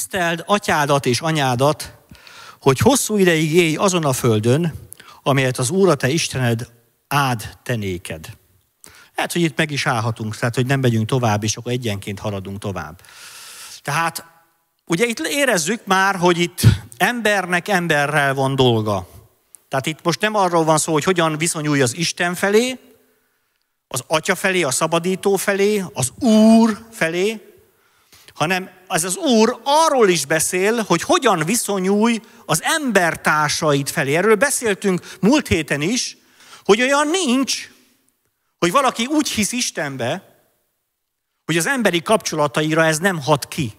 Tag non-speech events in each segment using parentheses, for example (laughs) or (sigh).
tiszteld atyádat és anyádat, hogy hosszú ideig élj azon a földön, amelyet az Úr a te Istened ád te néked. Lehet, hogy itt meg is állhatunk, tehát hogy nem megyünk tovább, és akkor egyenként haladunk tovább. Tehát ugye itt érezzük már, hogy itt embernek emberrel van dolga. Tehát itt most nem arról van szó, hogy hogyan viszonyulj az Isten felé, az Atya felé, a Szabadító felé, az Úr felé, hanem az az Úr arról is beszél, hogy hogyan viszonyulj az embertársaid felé. Erről beszéltünk múlt héten is, hogy olyan nincs, hogy valaki úgy hisz Istenbe, hogy az emberi kapcsolataira ez nem hat ki.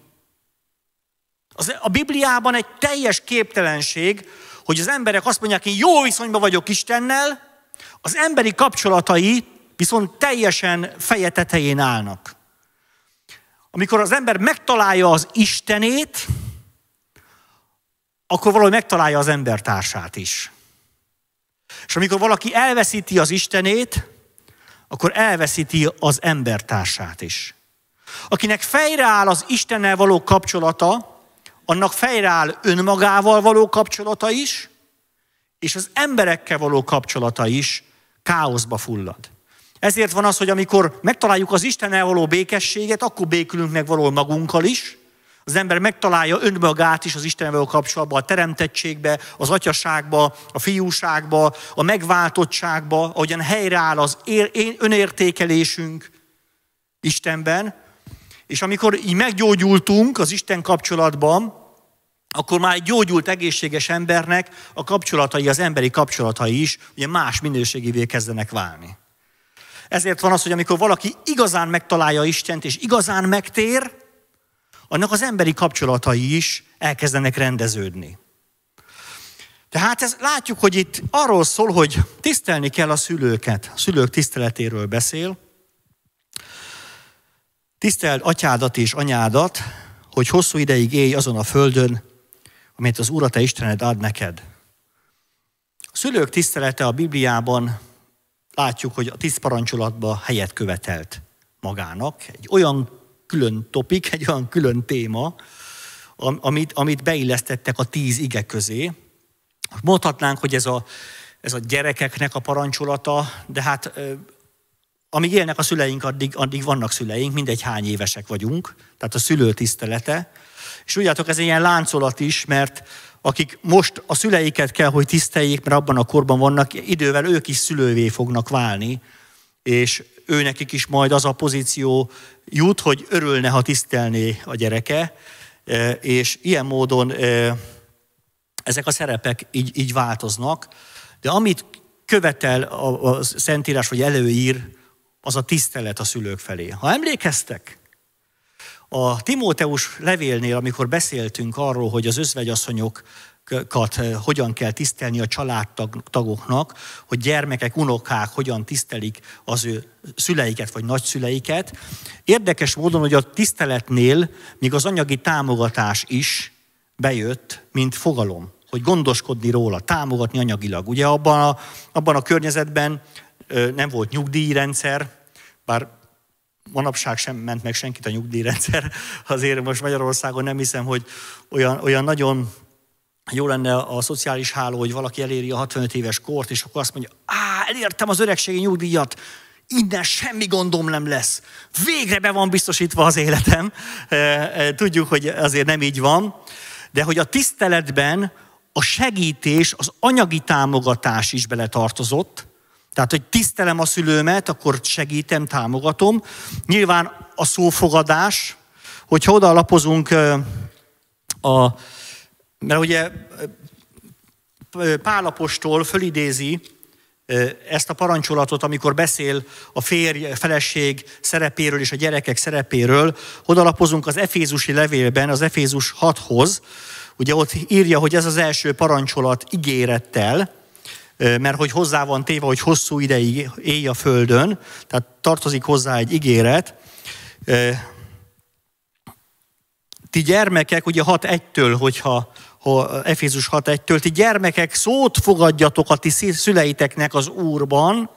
Az, a Bibliában egy teljes képtelenség, hogy az emberek azt mondják, én jó viszonyban vagyok Istennel, az emberi kapcsolatai viszont teljesen feje tetején állnak. Amikor az ember megtalálja az Istenét, akkor valahogy megtalálja az embertársát is. És amikor valaki elveszíti az Istenét, akkor elveszíti az embertársát is. Akinek fejreáll az Istennel való kapcsolata, annak fejreáll önmagával való kapcsolata is, és az emberekkel való kapcsolata is káoszba fullad. Ezért van az, hogy amikor megtaláljuk az Istennel való békességet, akkor békülünk meg való magunkkal is. Az ember megtalálja önmagát is az Istennel való kapcsolatban, a teremtettségbe, az atyaságba, a fiúságba, a megváltottságba, ahogyan helyreáll az én önértékelésünk Istenben. És amikor így meggyógyultunk az Isten kapcsolatban, akkor már egy gyógyult egészséges embernek a kapcsolatai, az emberi kapcsolatai is ugye más minőségévé kezdenek válni. Ezért van az, hogy amikor valaki igazán megtalálja Istent, és igazán megtér, annak az emberi kapcsolatai is elkezdenek rendeződni. Tehát ez, látjuk, hogy itt arról szól, hogy tisztelni kell a szülőket. A szülők tiszteletéről beszél. Tiszteld atyádat és anyádat, hogy hosszú ideig élj azon a földön, amelyet az Úr a te Istened ad neked. A szülők tisztelete a Bibliában látjuk, hogy a tíz parancsolatba helyet követelt magának. Egy olyan külön topik, egy olyan külön téma, amit, amit beillesztettek a tíz ige közé. Mondhatnánk, hogy ez a, ez a gyerekeknek a parancsolata, de hát amíg élnek a szüleink, addig, addig vannak szüleink, mindegy hány évesek vagyunk, tehát a szülő tisztelete. És tudjátok, ez egy ilyen láncolat is, mert akik most a szüleiket kell, hogy tiszteljék, mert abban a korban vannak, idővel ők is szülővé fognak válni, és ő nekik is majd az a pozíció jut, hogy örülne, ha tisztelné a gyereke, e, és ilyen módon e, ezek a szerepek így, így változnak, de amit követel a, a Szentírás, hogy előír, az a tisztelet a szülők felé. Ha emlékeztek, a Timóteus levélnél, amikor beszéltünk arról, hogy az özvegyasszonyok eh, hogyan kell tisztelni a családtagoknak, hogy gyermekek, unokák hogyan tisztelik az ő szüleiket vagy nagyszüleiket. Érdekes módon, hogy a tiszteletnél még az anyagi támogatás is bejött, mint fogalom, hogy gondoskodni róla, támogatni anyagilag. Ugye abban a, abban a környezetben eh, nem volt nyugdíjrendszer, bár manapság sem ment meg senkit a nyugdíjrendszer, (laughs) azért most Magyarországon nem hiszem, hogy olyan, olyan nagyon jó lenne a szociális háló, hogy valaki eléri a 65 éves kort, és akkor azt mondja, á, elértem az öregségi nyugdíjat, innen semmi gondom nem lesz. Végre be van biztosítva az életem. (laughs) E, e, tudjuk, hogy azért nem így van. De hogy a tiszteletben a segítés, az anyagi támogatás is beletartozott, tehát, hogy tisztelem a szülőmet, akkor segítem, támogatom. Nyilván a szófogadás, hogyha alapozunk a... Mert ugye Pálapostól fölidézi ezt a parancsolatot, amikor beszél a férj, feleség szerepéről és a gyerekek szerepéről, odalapozunk az Efézusi levélben, az Efézus 6-hoz, ugye ott írja, hogy ez az első parancsolat ígérettel, mert hogy hozzá van téve, hogy hosszú ideig élj a földön, tehát tartozik hozzá egy ígéret. Ti gyermekek, ugye 6.1-től, hogyha ha Efézus 6.1-től, ti gyermekek szót fogadjatok a ti szüleiteknek az Úrban,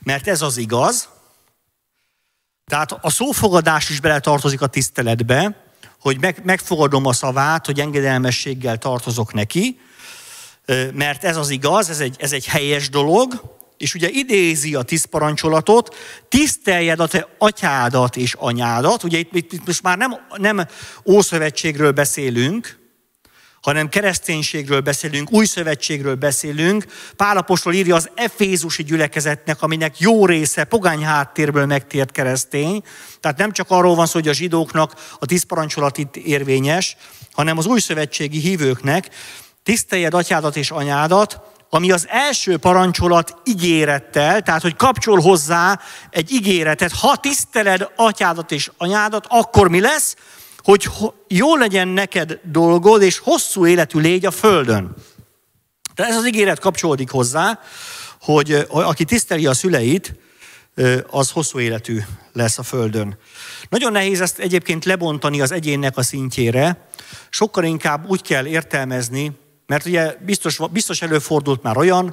mert ez az igaz. Tehát a szófogadás is bele tartozik a tiszteletbe, hogy meg, megfogadom a szavát, hogy engedelmességgel tartozok neki, mert ez az igaz, ez egy, ez egy helyes dolog, és ugye idézi a tíz parancsolatot, tiszteljed a te atyádat és anyádat, ugye itt, itt, itt most már nem, nem ószövetségről beszélünk, hanem kereszténységről beszélünk, új szövetségről beszélünk. Pálapostól írja az efézusi gyülekezetnek, aminek jó része pogány háttérből megtért keresztény. Tehát nem csak arról van szó, hogy a zsidóknak a tíz parancsolat itt érvényes, hanem az új szövetségi hívőknek tiszteljed atyádat és anyádat, ami az első parancsolat ígérettel, tehát hogy kapcsol hozzá egy ígéretet. Ha tiszteled atyádat és anyádat, akkor mi lesz? Hogy jó legyen neked dolgod, és hosszú életű légy a földön. De ez az ígéret kapcsolódik hozzá, hogy aki tiszteli a szüleit, az hosszú életű lesz a Földön. Nagyon nehéz ezt egyébként lebontani az egyénnek a szintjére, sokkal inkább úgy kell értelmezni mert ugye biztos, biztos előfordult már olyan,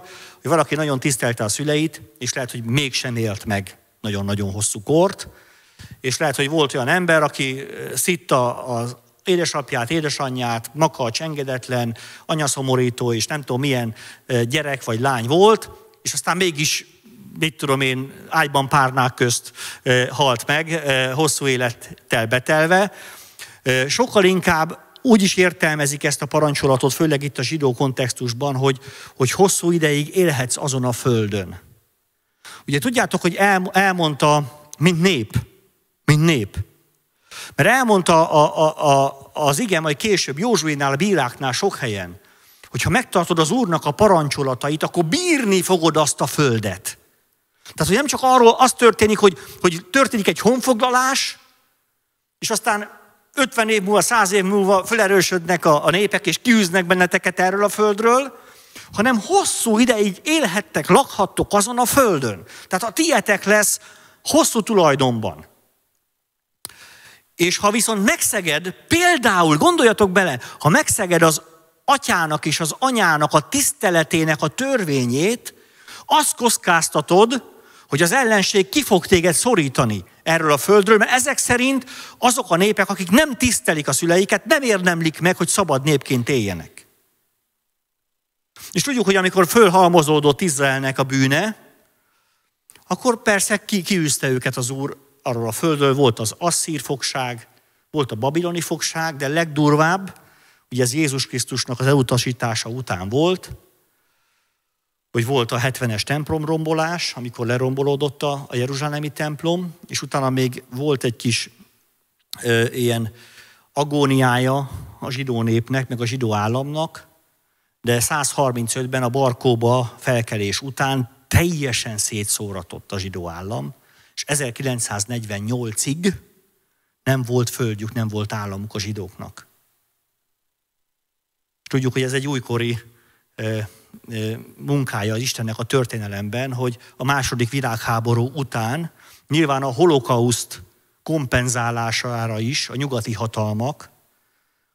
hogy valaki nagyon tisztelte a szüleit, és lehet, hogy mégsem élt meg nagyon-nagyon hosszú kort, és lehet, hogy volt olyan ember, aki eh, szitta az édesapját, édesanyját, makacs, engedetlen, anyaszomorító, és nem tudom milyen eh, gyerek vagy lány volt, és aztán mégis, mit tudom én, ágyban párnák közt eh, halt meg, hosszú élettel betelve. Sokkal inkább úgy is értelmezik ezt a parancsolatot, főleg itt a zsidó kontextusban, hogy, hogy hosszú ideig élhetsz azon a földön. Ugye tudjátok, hogy el, elmondta, mint nép, mint nép. Mert elmondta a, a, a, az ige majd később Józsuénál, a bíráknál sok helyen, hogyha megtartod az Úrnak a parancsolatait, akkor bírni fogod azt a földet. Tehát, hogy nem csak arról az történik, hogy, hogy történik egy honfoglalás, és aztán 50 év múlva, 100 év múlva felerősödnek a, a népek, és kiűznek benneteket erről a földről, hanem hosszú ideig élhettek, lakhattok azon a földön. Tehát a tietek lesz hosszú tulajdonban. És ha viszont megszeged, például gondoljatok bele, ha megszeged az atyának és az anyának a tiszteletének a törvényét, azt koszkáztatod, hogy az ellenség ki fog téged szorítani erről a földről, mert ezek szerint azok a népek, akik nem tisztelik a szüleiket, nem érdemlik meg, hogy szabad népként éljenek. És tudjuk, hogy amikor fölhalmozódott Izraelnek a bűne, akkor persze ki, kiűzte őket az Úr arról a földről, volt az asszír fogság, volt a babiloni fogság, de legdurvább, ugye ez Jézus Krisztusnak az elutasítása után volt, hogy volt a 70-es templom rombolás, amikor lerombolódott a, Jeruzsálemi templom, és utána még volt egy kis ö, ilyen agóniája a zsidó népnek, meg a zsidó államnak, de 135-ben a Barkóba felkelés után teljesen szétszóratott a zsidó állam, és 1948-ig nem volt földjük, nem volt államuk a zsidóknak. Tudjuk, hogy ez egy újkori munkája az Istennek a történelemben, hogy a második világháború után nyilván a holokauszt kompenzálására is a nyugati hatalmak,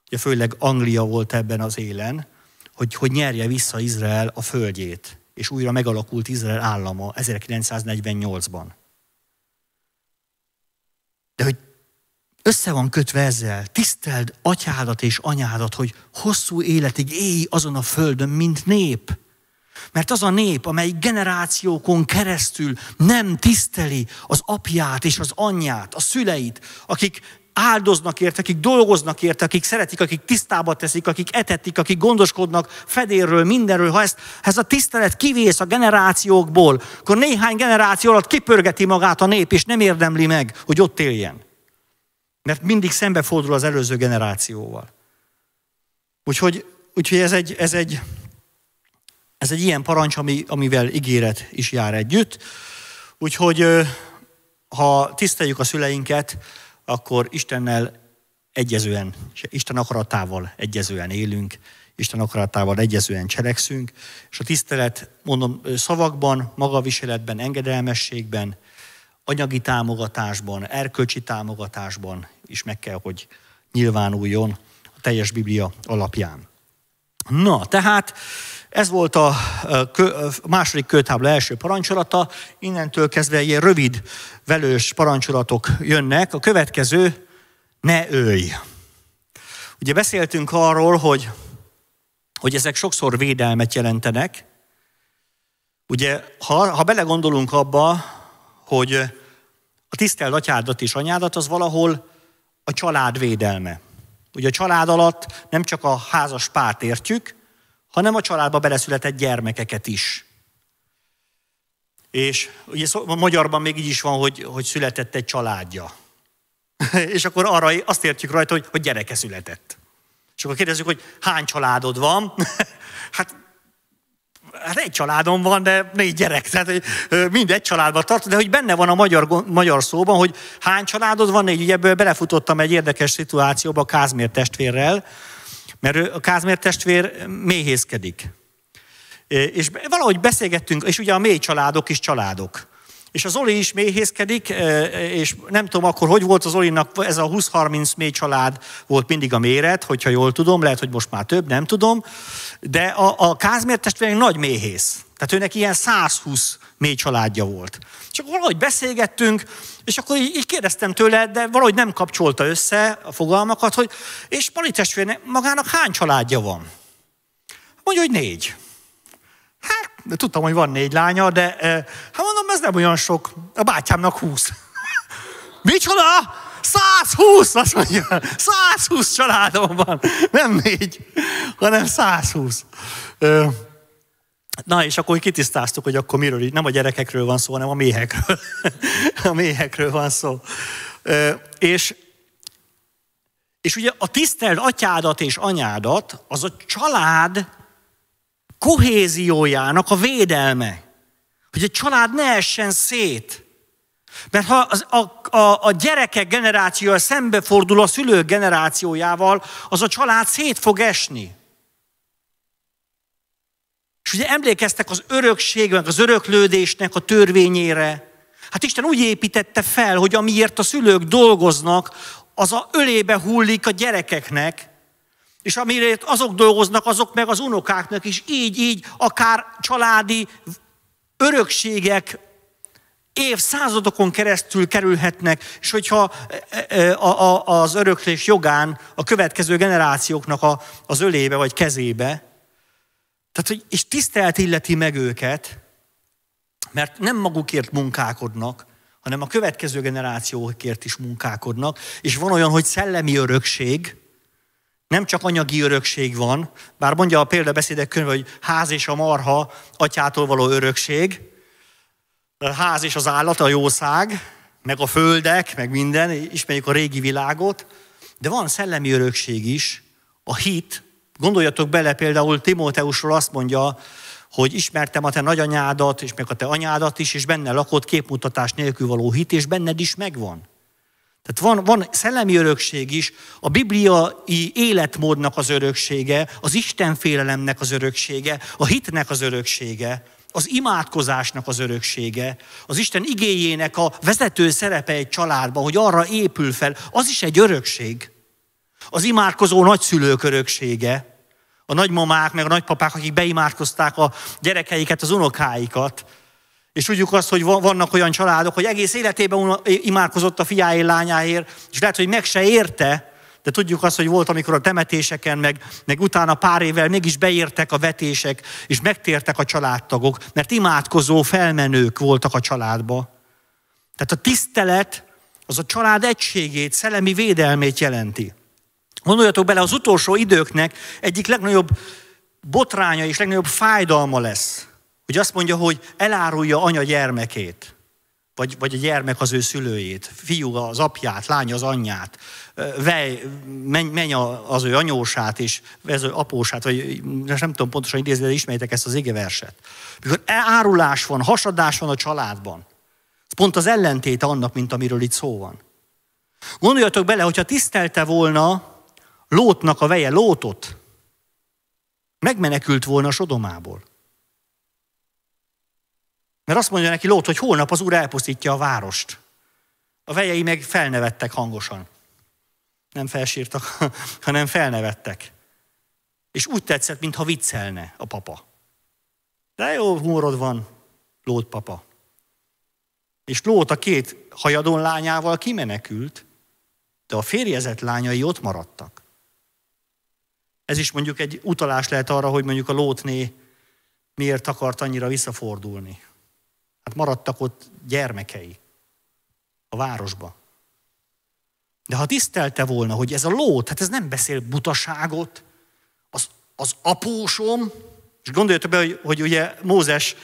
ugye főleg Anglia volt ebben az élen, hogy, hogy nyerje vissza Izrael a földjét, és újra megalakult Izrael állama 1948-ban. össze van kötve ezzel. Tiszteld atyádat és anyádat, hogy hosszú életig élj azon a földön, mint nép. Mert az a nép, amely generációkon keresztül nem tiszteli az apját és az anyját, a szüleit, akik áldoznak érte, akik dolgoznak érte, akik szeretik, akik tisztába teszik, akik etetik, akik gondoskodnak fedérről, mindenről. Ha ezt, ha ez a tisztelet kivész a generációkból, akkor néhány generáció alatt kipörgeti magát a nép, és nem érdemli meg, hogy ott éljen. Mert mindig szembefordul az előző generációval. Úgyhogy, úgyhogy ez, egy, ez, egy, ez egy ilyen parancs, ami, amivel ígéret is jár együtt. Úgyhogy ha tiszteljük a szüleinket, akkor Istennel egyezően, Isten akaratával egyezően élünk, Isten akaratával egyezően cselekszünk, és a tisztelet, mondom, szavakban, magaviseletben, engedelmességben, anyagi támogatásban, erkölcsi támogatásban is meg kell, hogy nyilvánuljon a teljes Biblia alapján. Na, tehát ez volt a második kőtábla első parancsolata, innentől kezdve ilyen rövid, velős parancsolatok jönnek. A következő, ne ölj. Ugye beszéltünk arról, hogy, hogy ezek sokszor védelmet jelentenek. Ugye, ha, ha belegondolunk abba, hogy a tisztelt atyádat és anyádat, az valahol a család védelme. Ugye a család alatt nem csak a házas párt értjük, hanem a családba beleszületett gyermekeket is. És ugye szó, magyarban még így is van, hogy, hogy született egy családja. (laughs) és akkor arra azt értjük rajta, hogy, hogy gyereke született. És akkor kérdezzük, hogy hány családod van? (laughs) hát hát egy családom van, de négy gyerek, tehát hogy mind egy családba tart, de hogy benne van a magyar, magyar szóban, hogy hány családod van, négy, ugye ebből belefutottam egy érdekes szituációba Kázmér testvérrel, mert a Kázmér testvér méhészkedik. És valahogy beszélgettünk, és ugye a mély családok is családok. És az Oli is méhészkedik, e, e, és nem tudom akkor, hogy volt az Olinak, ez a 20-30 mély család volt mindig a méret, hogyha jól tudom, lehet, hogy most már több, nem tudom. De a, a Kázmér testvérünk nagy méhész. Tehát őnek ilyen 120 mély családja volt. És akkor valahogy beszélgettünk, és akkor így, így kérdeztem tőle, de valahogy nem kapcsolta össze a fogalmakat, hogy és Pali testvérnek magának hány családja van? Mondja, hogy négy de tudtam, hogy van négy lánya, de hát mondom, ez nem olyan sok. A bátyámnak 20. (laughs) Micsoda? 120, azt mondja, 120 családom van. Nem négy, hanem 120. Na, és akkor kitisztáztuk, hogy akkor miről így, nem a gyerekekről van szó, hanem a méhekről. (laughs) a méhekről van szó. És, és ugye a tiszteld atyádat és anyádat, az a család kohéziójának a védelme. Hogy a család ne essen szét. Mert ha az, a, a, a gyerekek generációja szembefordul a szülők generációjával, az a család szét fog esni. És ugye emlékeztek az örökségnek, az öröklődésnek a törvényére. Hát Isten úgy építette fel, hogy amiért a szülők dolgoznak, az a ölébe hullik a gyerekeknek, és amire azok dolgoznak, azok meg az unokáknak is így-így, akár családi örökségek évszázadokon keresztül kerülhetnek, és hogyha e, e, az öröklés jogán a következő generációknak az ölébe vagy kezébe, tehát, hogy, és tisztelt illeti meg őket, mert nem magukért munkálkodnak, hanem a következő generációkért is munkálkodnak, és van olyan, hogy szellemi örökség, nem csak anyagi örökség van, bár mondja a példabeszédek könyve, hogy ház és a marha atyától való örökség, a ház és az állat, a jószág, meg a földek, meg minden, ismerjük a régi világot, de van szellemi örökség is, a hit. Gondoljatok bele például Timóteusról azt mondja, hogy ismertem a te nagyanyádat, és meg a te anyádat is, és benne lakott képmutatás nélkül való hit, és benned is megvan. Tehát van, van szellemi örökség is, a bibliai életmódnak az öröksége, az istenfélelemnek az öröksége, a hitnek az öröksége, az imádkozásnak az öröksége, az Isten igéjének a vezető szerepe egy családban, hogy arra épül fel, az is egy örökség. Az imádkozó nagyszülők öröksége, a nagymamák, meg a nagypapák, akik beimádkozták a gyerekeiket, az unokáikat, és tudjuk azt, hogy vannak olyan családok, hogy egész életében imádkozott a fiáé lányáért, és lehet, hogy meg se érte, de tudjuk azt, hogy volt, amikor a temetéseken, meg, meg utána pár évvel mégis beértek a vetések, és megtértek a családtagok, mert imádkozó felmenők voltak a családba. Tehát a tisztelet az a család egységét, szellemi védelmét jelenti. Gondoljatok bele, az utolsó időknek egyik legnagyobb botránya és legnagyobb fájdalma lesz hogy azt mondja, hogy elárulja anya gyermekét, vagy, vagy a gyermek az ő szülőjét, fiú az apját, lány az anyját, vej, menj, menj az ő anyósát és az ő apósát, vagy nem tudom pontosan idézni, de ismerjétek ezt az igeverset. Mikor árulás van, hasadás van a családban, ez pont az ellentét annak, mint amiről itt szó van. Gondoljatok bele, hogyha tisztelte volna Lótnak a veje Lótot, megmenekült volna a Sodomából. Mert azt mondja neki Lót, hogy holnap az úr elpusztítja a várost. A vejei meg felnevettek hangosan. Nem felsírtak, (laughs) hanem felnevettek. És úgy tetszett, mintha viccelne a papa. De jó humorod van, Lót papa. És Lót a két hajadon lányával kimenekült, de a férjezett lányai ott maradtak. Ez is mondjuk egy utalás lehet arra, hogy mondjuk a Lótné miért akart annyira visszafordulni. Hát maradtak ott gyermekei a városba. De ha tisztelte volna, hogy ez a lót, hát ez nem beszél butaságot, az, az apósom, és gondoljátok be, hogy, hogy ugye Mózes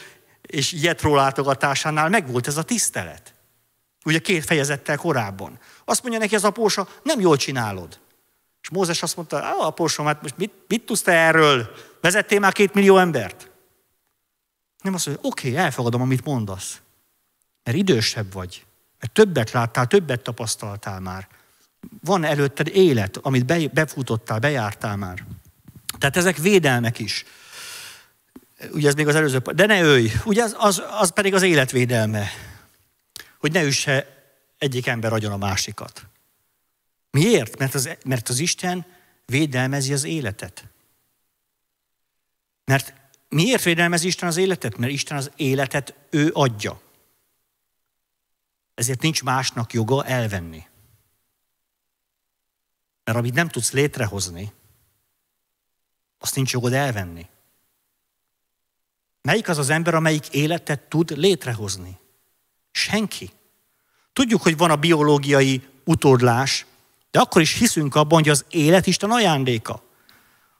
és Jetró látogatásánál megvolt ez a tisztelet. Ugye két fejezettel korábban. Azt mondja neki az apósa, nem jól csinálod. És Mózes azt mondta, apósom, hát most mit, mit tudsz te erről? Vezettél már két millió embert? Nem azt mondja, oké, okay, elfogadom, amit mondasz. Mert idősebb vagy. Mert többet láttál, többet tapasztaltál már. Van előtted élet, amit befutottál, bejártál már. Tehát ezek védelmek is. Ugye ez még az előző, de ne őj! Ugye az, az, az pedig az életvédelme. Hogy ne üsse egyik ember agyon a másikat. Miért? Mert az, mert az Isten védelmezi az életet. Mert Miért védelmezi Isten az életet? Mert Isten az életet ő adja. Ezért nincs másnak joga elvenni. Mert amit nem tudsz létrehozni, azt nincs jogod elvenni. Melyik az az ember, amelyik életet tud létrehozni? Senki. Tudjuk, hogy van a biológiai utódlás, de akkor is hiszünk abban, hogy az élet Isten ajándéka.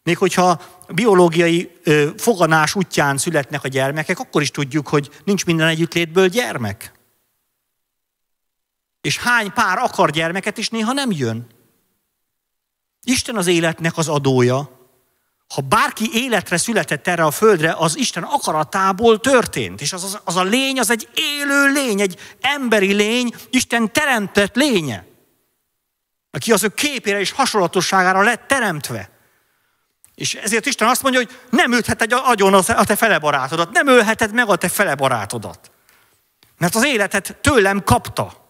Még hogyha biológiai ö, foganás útján születnek a gyermekek, akkor is tudjuk, hogy nincs minden együttlétből gyermek. És hány pár akar gyermeket, és néha nem jön. Isten az életnek az adója. Ha bárki életre született erre a földre, az Isten akaratából történt. És az, az, az a lény, az egy élő lény, egy emberi lény, Isten teremtett lénye, aki az ő képére és hasonlatosságára lett teremtve. És ezért Isten azt mondja, hogy nem egy agyon a te fele barátodat, nem ölheted meg a te fele barátodat. Mert az életet tőlem kapta.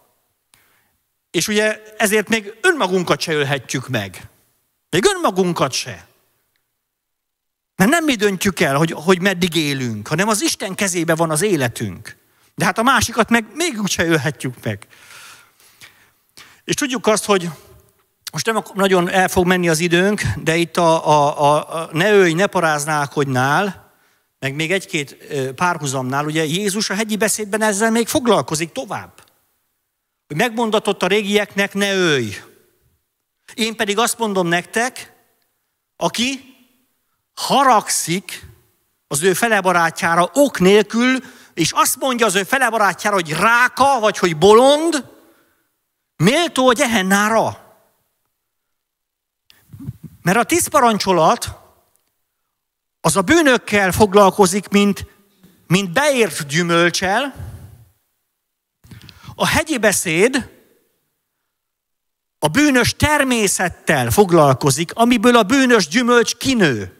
És ugye ezért még önmagunkat se ölhetjük meg. Még önmagunkat se. Mert nem mi döntjük el, hogy, hogy meddig élünk, hanem az Isten kezébe van az életünk. De hát a másikat meg még se ölhetjük meg. És tudjuk azt, hogy most nem nagyon el fog menni az időnk, de itt a, a, a, a ne ölj, ne paráználkodnál, meg még egy-két párhuzamnál, ugye Jézus a hegyi beszédben ezzel még foglalkozik tovább. Hogy megmondatott a régieknek, ne ölj. Én pedig azt mondom nektek, aki haragszik az ő felebarátjára ok nélkül, és azt mondja az ő felebarátjára, hogy ráka, vagy hogy bolond, méltó a gyehennára. Mert a tíz parancsolat az a bűnökkel foglalkozik, mint, mint beért gyümölcsel, a hegyi beszéd a bűnös természettel foglalkozik, amiből a bűnös gyümölcs kinő.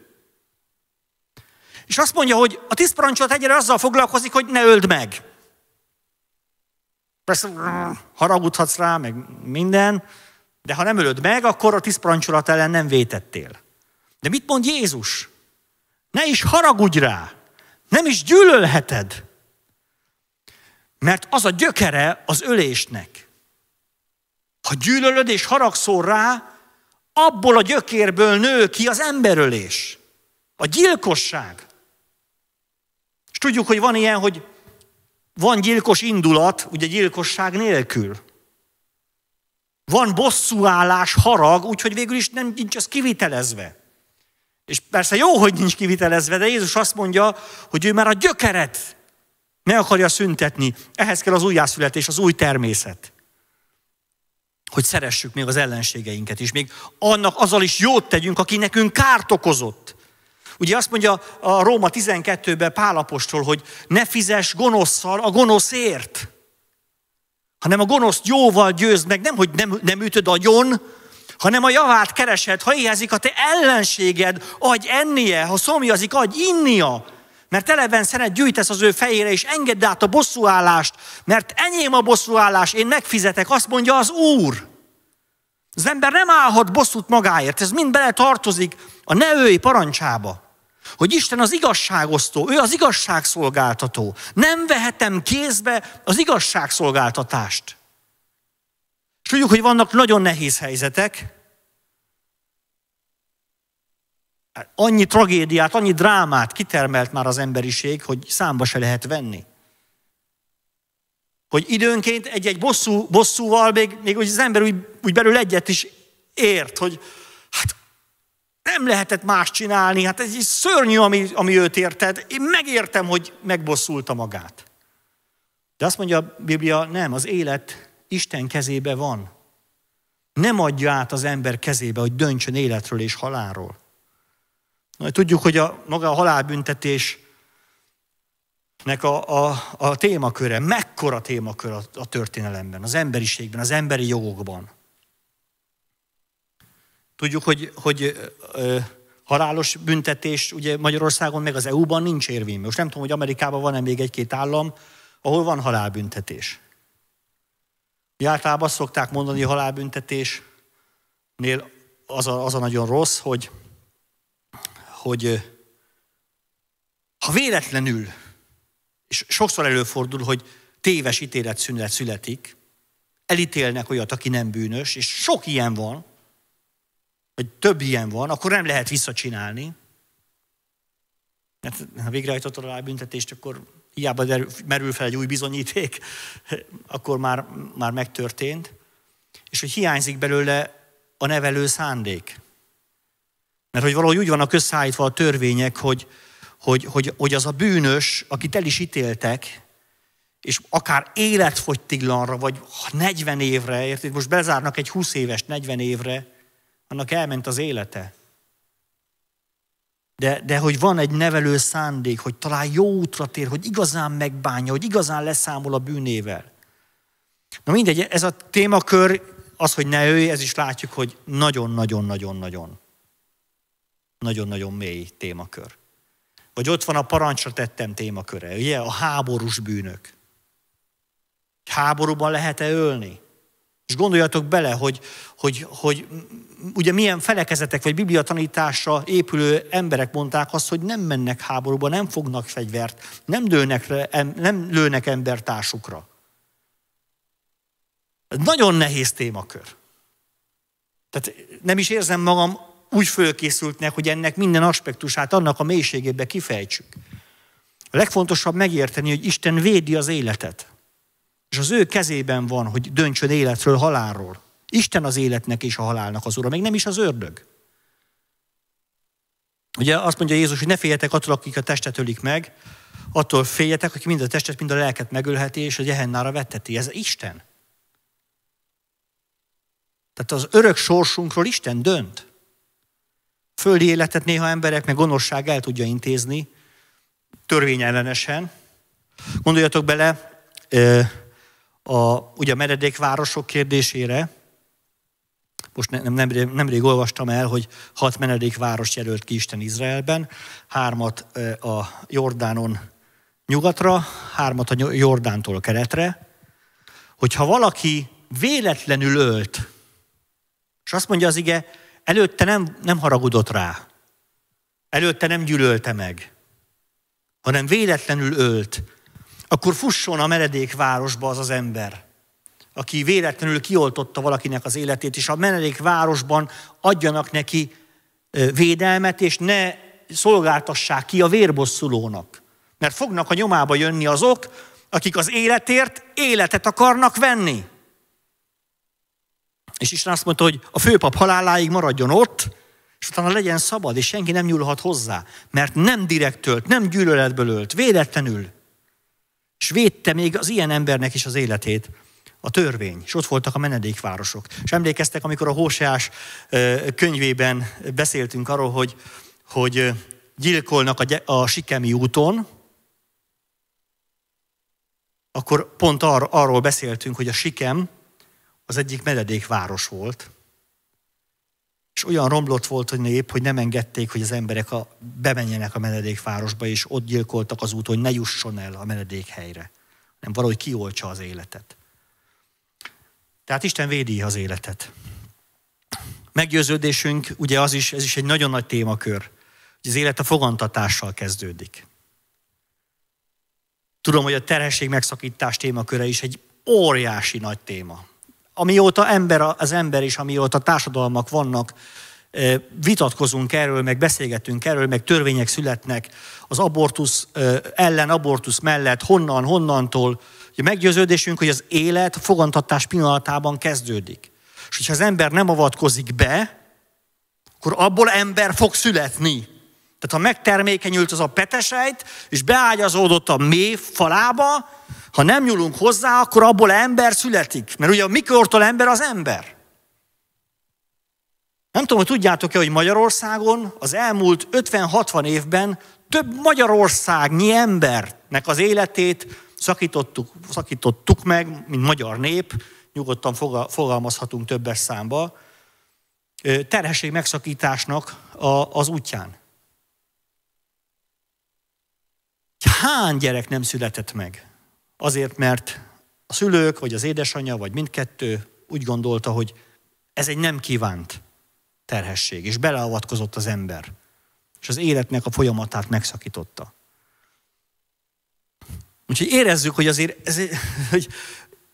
És azt mondja, hogy a tíz parancsolat egyre azzal foglalkozik, hogy ne öld meg. Persze haragudhatsz rá, meg minden, de ha nem ölöd meg, akkor a tíz parancsolat ellen nem vétettél. De mit mond Jézus? Ne is haragudj rá, nem is gyűlölheted, mert az a gyökere az ölésnek. Ha gyűlölöd és haragszol rá, abból a gyökérből nő ki az emberölés, a gyilkosság. És tudjuk, hogy van ilyen, hogy van gyilkos indulat, ugye gyilkosság nélkül. Van bosszúállás, harag, úgyhogy végül is nem, nincs ez kivitelezve. És persze jó, hogy nincs kivitelezve, de Jézus azt mondja, hogy ő már a gyökeret ne akarja szüntetni. Ehhez kell az újjászületés, az új természet. Hogy szeressük még az ellenségeinket is, még annak azzal is jót tegyünk, aki nekünk kárt okozott. Ugye azt mondja a Róma 12-ben Pálapostól, hogy ne fizes gonoszszal a gonoszért hanem a gonoszt jóval győzd meg, nem, hogy nem, nem ütöd a gyon, hanem a javát keresed, ha éhezik a te ellenséged, adj ennie, ha szomjazik, adj innia, mert eleven szeret gyűjtesz az ő fejére, és engedd át a bosszúállást, mert enyém a bosszúállás, én megfizetek, azt mondja az Úr. Az ember nem állhat bosszút magáért, ez mind bele tartozik a neői parancsába. Hogy Isten az igazságosztó, ő az igazságszolgáltató. Nem vehetem kézbe az igazságszolgáltatást. És tudjuk, hogy vannak nagyon nehéz helyzetek, hát annyi tragédiát, annyi drámát kitermelt már az emberiség, hogy számba se lehet venni. Hogy időnként egy-egy bosszú, bosszúval még, még az ember úgy, úgy belül egyet is ért, hogy, nem lehetett más csinálni, hát ez is szörnyű, ami, ami őt érted. Én megértem, hogy megbosszulta magát. De azt mondja a Biblia, nem, az élet Isten kezébe van. Nem adja át az ember kezébe, hogy döntsön életről és halálról. Na, tudjuk, hogy a maga a halálbüntetés nek a, a, a témaköre, mekkora témakör a, a történelemben, az emberiségben, az emberi jogokban. Tudjuk, hogy, hogy ö, halálos büntetés ugye Magyarországon meg az EU-ban nincs érvény. Most nem tudom, hogy Amerikában van-e még egy-két állam, ahol van halálbüntetés. általában azt szokták mondani, hogy halálbüntetésnél az a, az a nagyon rossz, hogy, hogy ha véletlenül, és sokszor előfordul, hogy téves ítélet születik, elítélnek olyat, aki nem bűnös, és sok ilyen van, hogy több ilyen van, akkor nem lehet visszacsinálni. Mert hát, ha végrehajtottad a büntetést, akkor hiába merül fel egy új bizonyíték, (laughs) akkor már, már megtörtént. És hogy hiányzik belőle a nevelő szándék. Mert hogy valahogy úgy vannak összeállítva a törvények, hogy, hogy, hogy, hogy az a bűnös, akit el is ítéltek, és akár életfogytiglanra, vagy 40 évre, érted? Most bezárnak egy 20 éves 40 évre, annak elment az élete. De, de hogy van egy nevelő szándék, hogy talán jó útra tér, hogy igazán megbánja, hogy igazán leszámol a bűnével. Na mindegy, ez a témakör, az, hogy ne ő, ez is látjuk, hogy nagyon-nagyon-nagyon-nagyon. Nagyon-nagyon mély témakör. Vagy ott van a parancsra tettem témaköre, ugye? A háborús bűnök. Háborúban lehet-e ölni? És gondoljatok bele, hogy, hogy, hogy ugye milyen felekezetek vagy tanításra épülő emberek mondták azt, hogy nem mennek háborúba, nem fognak fegyvert, nem, dőnek, nem lőnek embertársukra. nagyon nehéz témakör. Tehát nem is érzem magam úgy fölkészültnek, hogy ennek minden aspektusát annak a mélységébe kifejtsük. A legfontosabb megérteni, hogy Isten védi az életet és az ő kezében van, hogy döntsön életről, halálról. Isten az életnek és a halálnak az ura, még nem is az ördög. Ugye azt mondja Jézus, hogy ne féljetek attól, akik a testet ölik meg, attól féljetek, aki mind a testet, mind a lelket megölheti, és a gyehennára vetteti. Ez Isten. Tehát az örök sorsunkról Isten dönt. Földi életet néha emberek meg gonoszság el tudja intézni, törvényellenesen. Gondoljatok bele, a, ugye a menedékvárosok kérdésére, most nem, nemrég, nemrég olvastam el, hogy hat menedékváros jelölt ki Isten Izraelben, hármat eh, a Jordánon nyugatra, hármat a Jordántól keletre, hogyha valaki véletlenül ölt, és azt mondja az ige, előtte nem, nem haragudott rá, előtte nem gyűlölte meg, hanem véletlenül ölt, akkor fusson a meredékvárosba az az ember, aki véletlenül kioltotta valakinek az életét, és a meredékvárosban adjanak neki védelmet, és ne szolgáltassák ki a vérbosszulónak. Mert fognak a nyomába jönni azok, akik az életért életet akarnak venni. És Isten azt mondta, hogy a főpap haláláig maradjon ott, és utána legyen szabad, és senki nem nyúlhat hozzá, mert nem direktölt, nem gyűlöletből ölt, véletlenül és védte még az ilyen embernek is az életét a törvény, és ott voltak a menedékvárosok. És emlékeztek, amikor a Hóseás könyvében beszéltünk arról, hogy, hogy gyilkolnak a, a Sikemi úton, akkor pont ar, arról beszéltünk, hogy a Sikem az egyik menedékváros volt, és olyan romlott volt a nép, hogy nem engedték, hogy az emberek a, bemenjenek a menedékvárosba, és ott gyilkoltak az út, hogy ne jusson el a menedékhelyre. Nem valahogy kioltsa az életet. Tehát Isten védi az életet. Meggyőződésünk, ugye az is, ez is egy nagyon nagy témakör, hogy az élet a fogantatással kezdődik. Tudom, hogy a terhesség megszakítás témaköre is egy óriási nagy téma amióta ember az ember és amióta társadalmak vannak, vitatkozunk erről, meg beszélgetünk erről, meg törvények születnek az abortusz ellen, abortusz mellett, honnan, honnantól. Ugye meggyőződésünk, hogy az élet fogantatás pillanatában kezdődik. És hogyha az ember nem avatkozik be, akkor abból ember fog születni. Tehát ha megtermékenyült az a petesejt, és beágyazódott a mély falába, ha nem nyúlunk hozzá, akkor abból ember születik. Mert ugye a mikortól ember az ember. Nem tudom, hogy tudjátok-e, hogy Magyarországon az elmúlt 50-60 évben több magyarországnyi embernek az életét szakítottuk, szakítottuk meg, mint magyar nép, nyugodtan fogalmazhatunk többes számba, terhesség megszakításnak az útján. Hány gyerek nem született meg? Azért, mert a szülők, vagy az édesanyja, vagy mindkettő úgy gondolta, hogy ez egy nem kívánt terhesség, és beleavatkozott az ember, és az életnek a folyamatát megszakította. Úgyhogy érezzük, hogy azért, ez, hogy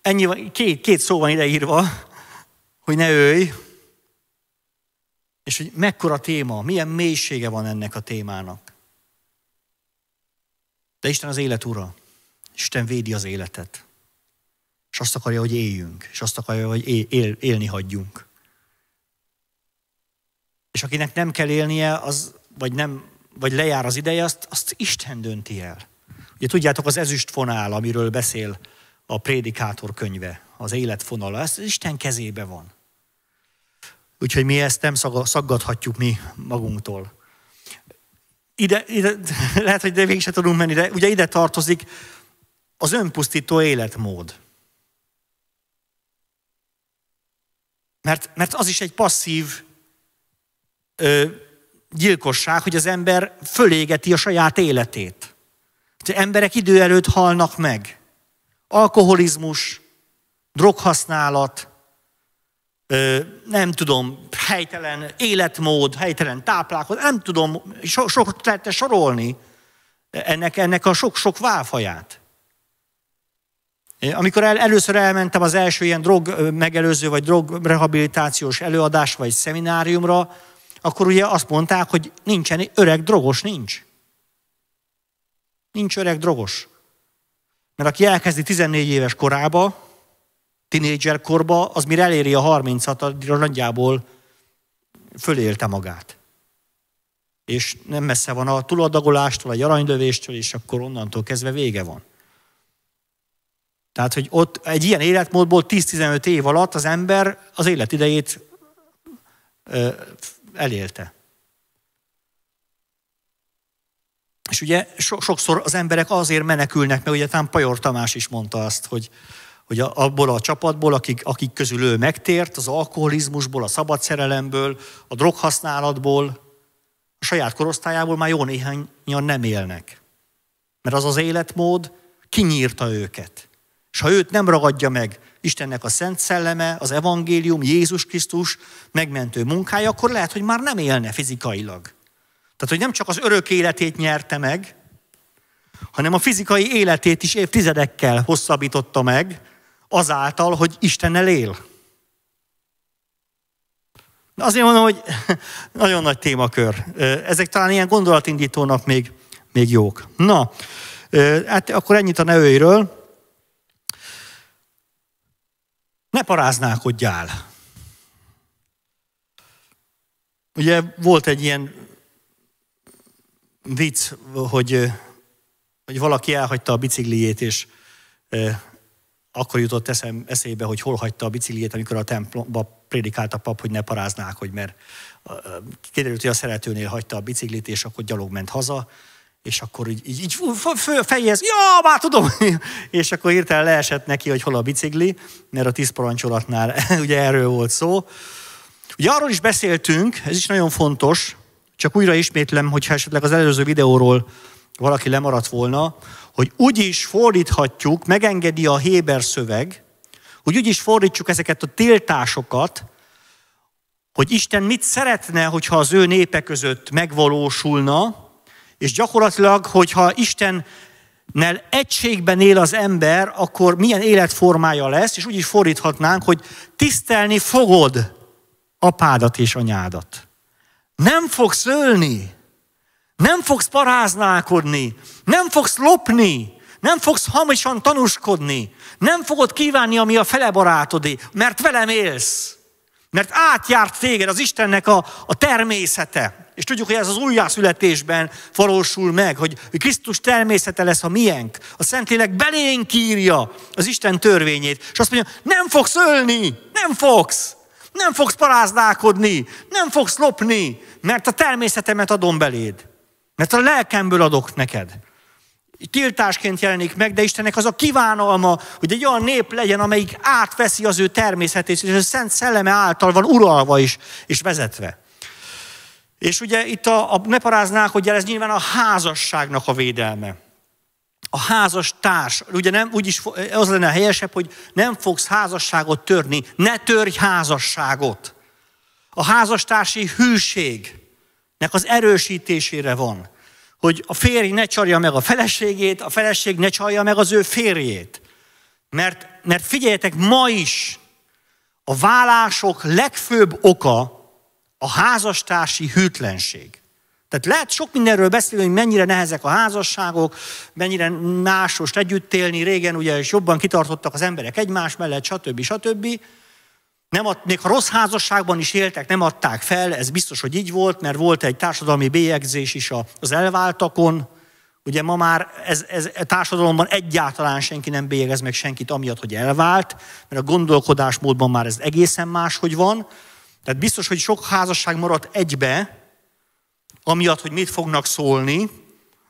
ennyi van, két, két szó van ideírva, hogy ne őj, és hogy mekkora téma, milyen mélysége van ennek a témának. De Isten az élet ura. Isten védi az életet. És azt akarja, hogy éljünk, és azt akarja, hogy él, él, élni hagyjunk. És akinek nem kell élnie, az, vagy, nem, vagy lejár az ideje, azt, azt Isten dönti el. Ugye tudjátok, az ezüst fonál, amiről beszél a prédikátor könyve, az életfonala, ez Isten kezébe van. Úgyhogy mi ezt nem szaggathatjuk mi magunktól. Ide, ide (laughs) lehet, hogy de végig se tudunk menni, de ugye ide tartozik az önpusztító életmód. Mert, mert az is egy passzív ö, gyilkosság, hogy az ember fölégeti a saját életét. Hogy emberek idő előtt halnak meg. Alkoholizmus, droghasználat, ö, nem tudom, helytelen életmód, helytelen táplálkozás, nem tudom so, so, lehetne sorolni ennek, ennek a sok-sok válfaját. Amikor el, először elmentem az első ilyen drog megelőző, vagy drog rehabilitációs előadás, vagy szemináriumra, akkor ugye azt mondták, hogy nincsen, öreg drogos nincs. Nincs öreg drogos. Mert aki elkezdi 14 éves korába, tinédzser korba, az mire eléri a 36 at nagyjából fölélte magát. És nem messze van a túladagolástól, a aranylövéstől, és akkor onnantól kezdve vége van. Tehát, hogy ott egy ilyen életmódból 10-15 év alatt az ember az életidejét elélte. És ugye so- sokszor az emberek azért menekülnek, mert ugye talán Pajor Tamás is mondta azt, hogy, hogy abból a csapatból, akik, akik közül ő megtért, az alkoholizmusból, a szabadszerelemből, a droghasználatból, a saját korosztályából már jó néhányan nem élnek. Mert az az életmód kinyírta őket. És ha őt nem ragadja meg Istennek a Szent Szelleme, az Evangélium, Jézus Krisztus megmentő munkája, akkor lehet, hogy már nem élne fizikailag. Tehát, hogy nem csak az örök életét nyerte meg, hanem a fizikai életét is évtizedekkel hosszabbította meg, azáltal, hogy Istennel él. Azért mondom, hogy (laughs) nagyon nagy témakör. Ezek talán ilyen gondolatindítónak még, még jók. Na, hát akkor ennyit a nevőiről. ne paráználkodjál. Ugye volt egy ilyen vicc, hogy, hogy valaki elhagyta a bicikliét, és e, akkor jutott eszem, eszébe, hogy hol hagyta a bicikliét, amikor a templomba prédikált a pap, hogy ne paráználkodj, hogy mert kiderült, hogy a szeretőnél hagyta a biciklit, és akkor gyalog ment haza, és akkor így, így, így feljez, ja, már tudom, (laughs) és akkor hirtelen leesett neki, hogy hol a bicikli, mert a tíz parancsolatnál (laughs) ugye erről volt szó. Ugye arról is beszéltünk, ez is nagyon fontos, csak újra ismétlem, hogyha esetleg az előző videóról valaki lemaradt volna, hogy úgy is fordíthatjuk, megengedi a Héber szöveg, hogy úgy is fordítsuk ezeket a tiltásokat, hogy Isten mit szeretne, hogyha az ő népe között megvalósulna, és gyakorlatilag, hogyha Istennel egységben él az ember, akkor milyen életformája lesz, és úgy is fordíthatnánk, hogy tisztelni fogod apádat és anyádat. Nem fogsz ölni, nem fogsz paráználkodni, nem fogsz lopni, nem fogsz hamisan tanúskodni, nem fogod kívánni, ami a barátodé, mert velem élsz. Mert átjárt téged az Istennek a, a természete. És tudjuk, hogy ez az újjászületésben forrósul meg, hogy, hogy Krisztus természete lesz a miénk. A Szentlélek belénk írja az Isten törvényét, és azt mondja, nem fogsz ölni, nem fogsz, nem fogsz paráználkodni, nem fogsz lopni, mert a természetemet adom beléd, mert a lelkemből adok neked tiltásként jelenik meg, de Istennek az a kívánalma, hogy egy olyan nép legyen, amelyik átveszi az ő természetét, és a Szent Szelleme által van uralva is, és vezetve. És ugye itt a, a ne paráznák, hogy ez nyilván a házasságnak a védelme. A házas társ, ugye nem, úgyis az lenne helyesebb, hogy nem fogsz házasságot törni, ne törj házasságot. A házastársi hűségnek az erősítésére van hogy a férj ne csarja meg a feleségét, a feleség ne csalja meg az ő férjét. Mert, mert figyeljetek, ma is a vállások legfőbb oka a házastársi hűtlenség. Tehát lehet sok mindenről beszélni, hogy mennyire nehezek a házasságok, mennyire másos együtt élni, régen ugye is jobban kitartottak az emberek egymás mellett, stb. stb. Nem ad, még ha rossz házasságban is éltek, nem adták fel, ez biztos, hogy így volt, mert volt egy társadalmi bélyegzés is az elváltakon. Ugye ma már ez, ez a e társadalomban egyáltalán senki nem bélyegez meg senkit amiatt, hogy elvált, mert a gondolkodásmódban már ez egészen máshogy van. Tehát biztos, hogy sok házasság maradt egybe, amiatt, hogy mit fognak szólni,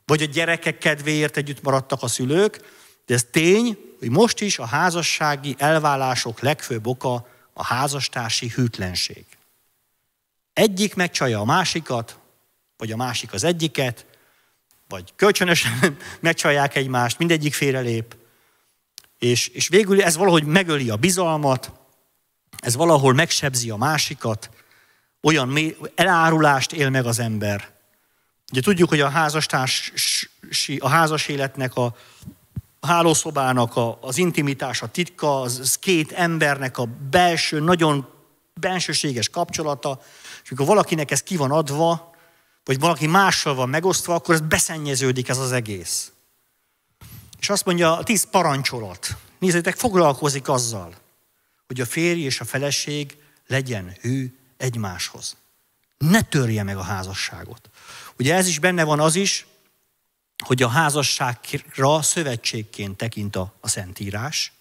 vagy a gyerekek kedvéért együtt maradtak a szülők, de ez tény, hogy most is a házassági elválások legfőbb oka a házastársi hűtlenség. Egyik megcsalja a másikat, vagy a másik az egyiket, vagy kölcsönösen (laughs) megcsalják egymást, mindegyik félrelép, és, és végül ez valahogy megöli a bizalmat, ez valahol megsebzi a másikat, olyan elárulást él meg az ember. Ugye tudjuk, hogy a, házastárs, a házas életnek a a hálószobának a, az intimitás, a titka, az, az két embernek a belső, nagyon bensőséges kapcsolata, és amikor valakinek ez ki van adva, vagy valaki mással van megosztva, akkor ez beszennyeződik ez az egész. És azt mondja, a tíz parancsolat. Nézzétek, foglalkozik azzal, hogy a férj és a feleség legyen hű egymáshoz. Ne törje meg a házasságot. Ugye ez is benne van az is, hogy a házasságra szövetségként tekint a, a Szentírás,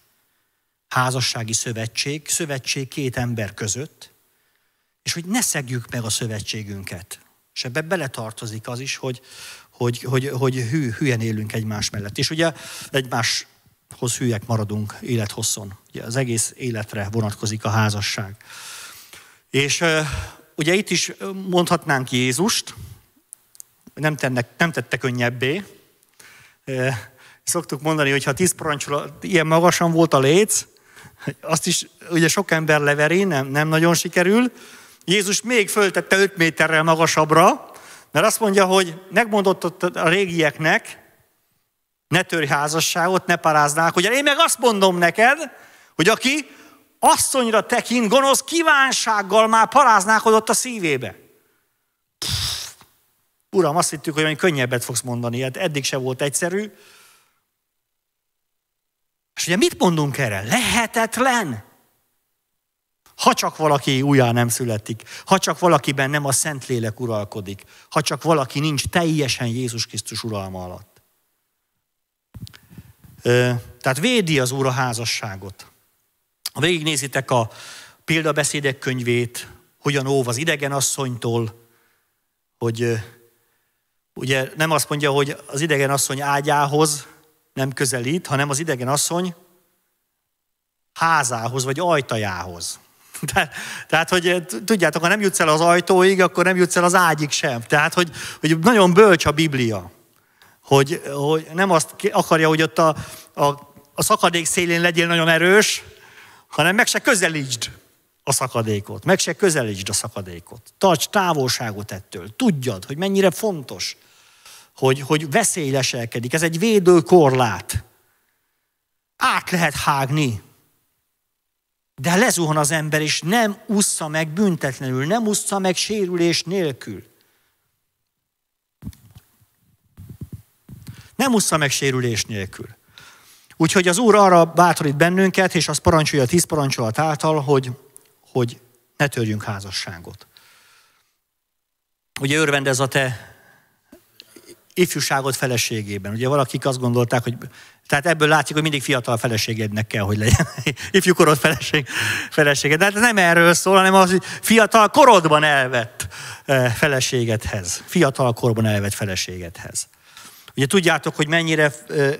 házassági szövetség, szövetség két ember között, és hogy ne szegjük meg a szövetségünket. És ebbe beletartozik az is, hogy, hogy, hogy, hogy hű, hülyen élünk egymás mellett. És ugye egymáshoz hülyek maradunk élethosszon. Ugye az egész életre vonatkozik a házasság. És ugye itt is mondhatnánk Jézust, hogy nem, tennek, nem tette könnyebbé. Szoktuk mondani, hogy ha tíz parancsolat, ilyen magasan volt a léc, azt is ugye sok ember leveri, nem, nem nagyon sikerül. Jézus még föltette 5 méterrel magasabbra, mert azt mondja, hogy megmondott a régieknek, ne törj házasságot, ne paráznák, hogy én meg azt mondom neked, hogy aki asszonyra tekint, gonosz kívánsággal már paráználkodott a szívébe. Uram, azt hittük, hogy olyan könnyebbet fogsz mondani, hát eddig se volt egyszerű. És ugye mit mondunk erre? Lehetetlen! Ha csak valaki újjá nem születik, ha csak valakiben nem a Szentlélek uralkodik, ha csak valaki nincs teljesen Jézus Krisztus uralma alatt. tehát védi az Úr a házasságot. Ha végignézitek a példabeszédek könyvét, hogyan óv az idegen asszonytól, hogy Ugye nem azt mondja, hogy az idegen asszony ágyához nem közelít, hanem az idegen asszony házához, vagy ajtajához. Tehát, (laughs) tehát, hogy eh, tudjátok, ha nem jutsz el az ajtóig, akkor nem jutsz el az ágyig sem. Tehát, hogy, hogy nagyon bölcs a Biblia. Hogy, hogy nem azt akarja, hogy ott a, a, a szakadék szélén legyél nagyon erős, hanem meg se közelítsd a szakadékot, meg se közelítsd a szakadékot. Tarts távolságot ettől. Tudjad, hogy mennyire fontos hogy, hogy veszély leselkedik. Ez egy védő korlát. Át lehet hágni, de lezuhan az ember, és nem ússza meg büntetlenül, nem ússza meg sérülés nélkül. Nem ússza meg sérülés nélkül. Úgyhogy az Úr arra bátorít bennünket, és az parancsolja a tíz parancsolat által, hogy, hogy ne törjünk házasságot. Ugye örvendez a te ifjúságot feleségében. Ugye valakik azt gondolták, hogy tehát ebből látszik, hogy mindig fiatal feleségednek kell, hogy legyen. (laughs) ifjúkorod feleség, feleséged. De hát ez nem erről szól, hanem az, hogy fiatal korodban elvett eh, feleségedhez. Fiatal korban elvett feleségedhez. Ugye tudjátok, hogy mennyire eh,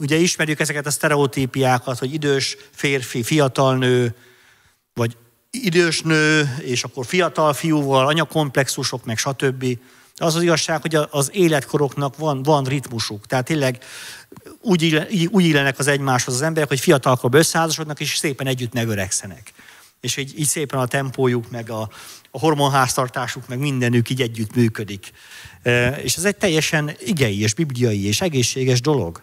ugye ismerjük ezeket a sztereotípiákat, hogy idős férfi, fiatal nő, vagy idős nő, és akkor fiatal fiúval, anyakomplexusok, meg stb. Az az igazság, hogy az életkoroknak van, van ritmusuk. Tehát tényleg úgy, úgy illenek az egymáshoz az emberek, hogy fiatalkorban összeházasodnak, és szépen együtt megöregszenek. És így, így szépen a tempójuk, meg a, a hormonháztartásuk, meg mindenük így együtt működik. E, és ez egy teljesen igei, és bibliai, és egészséges dolog.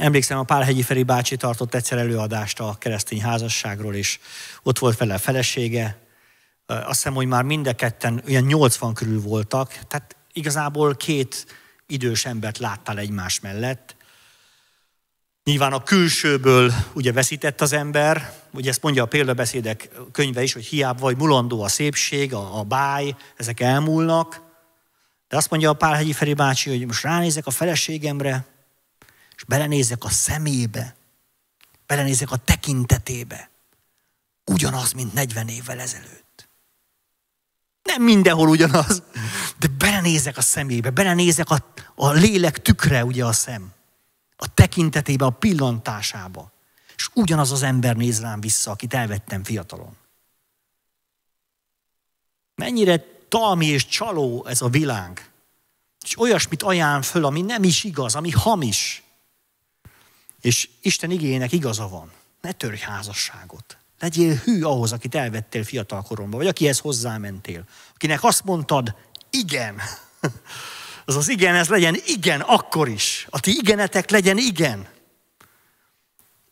Emlékszem, a Pálhegyi Feri bácsi tartott egyszer előadást a keresztény házasságról, és ott volt vele a felesége, azt hiszem, hogy már mind a ketten olyan 80 körül voltak, tehát igazából két idős embert láttál egymás mellett. Nyilván a külsőből ugye veszített az ember, ugye ezt mondja a példabeszédek könyve is, hogy hiába vagy mulandó a szépség, a, a báj, ezek elmúlnak, de azt mondja a Pálhegyi Feri bácsi, hogy most ránézek a feleségemre, és belenézek a szemébe, belenézek a tekintetébe. Ugyanaz, mint 40 évvel ezelőtt. Nem mindenhol ugyanaz, de belenézek a szemébe, belenézek a, a lélek tükre, ugye a szem, a tekintetébe, a pillantásába. És ugyanaz az ember néz rám vissza, akit elvettem fiatalon. Mennyire talmi és csaló ez a világ. És olyasmit ajánl föl, ami nem is igaz, ami hamis. És Isten igényének igaza van. Ne törj házasságot. Legyél hű ahhoz, akit elvettél fiatal koromban, vagy akihez hozzámentél, akinek azt mondtad, igen. (laughs) Az az igen, ez legyen igen akkor is. A ti igenetek legyen igen.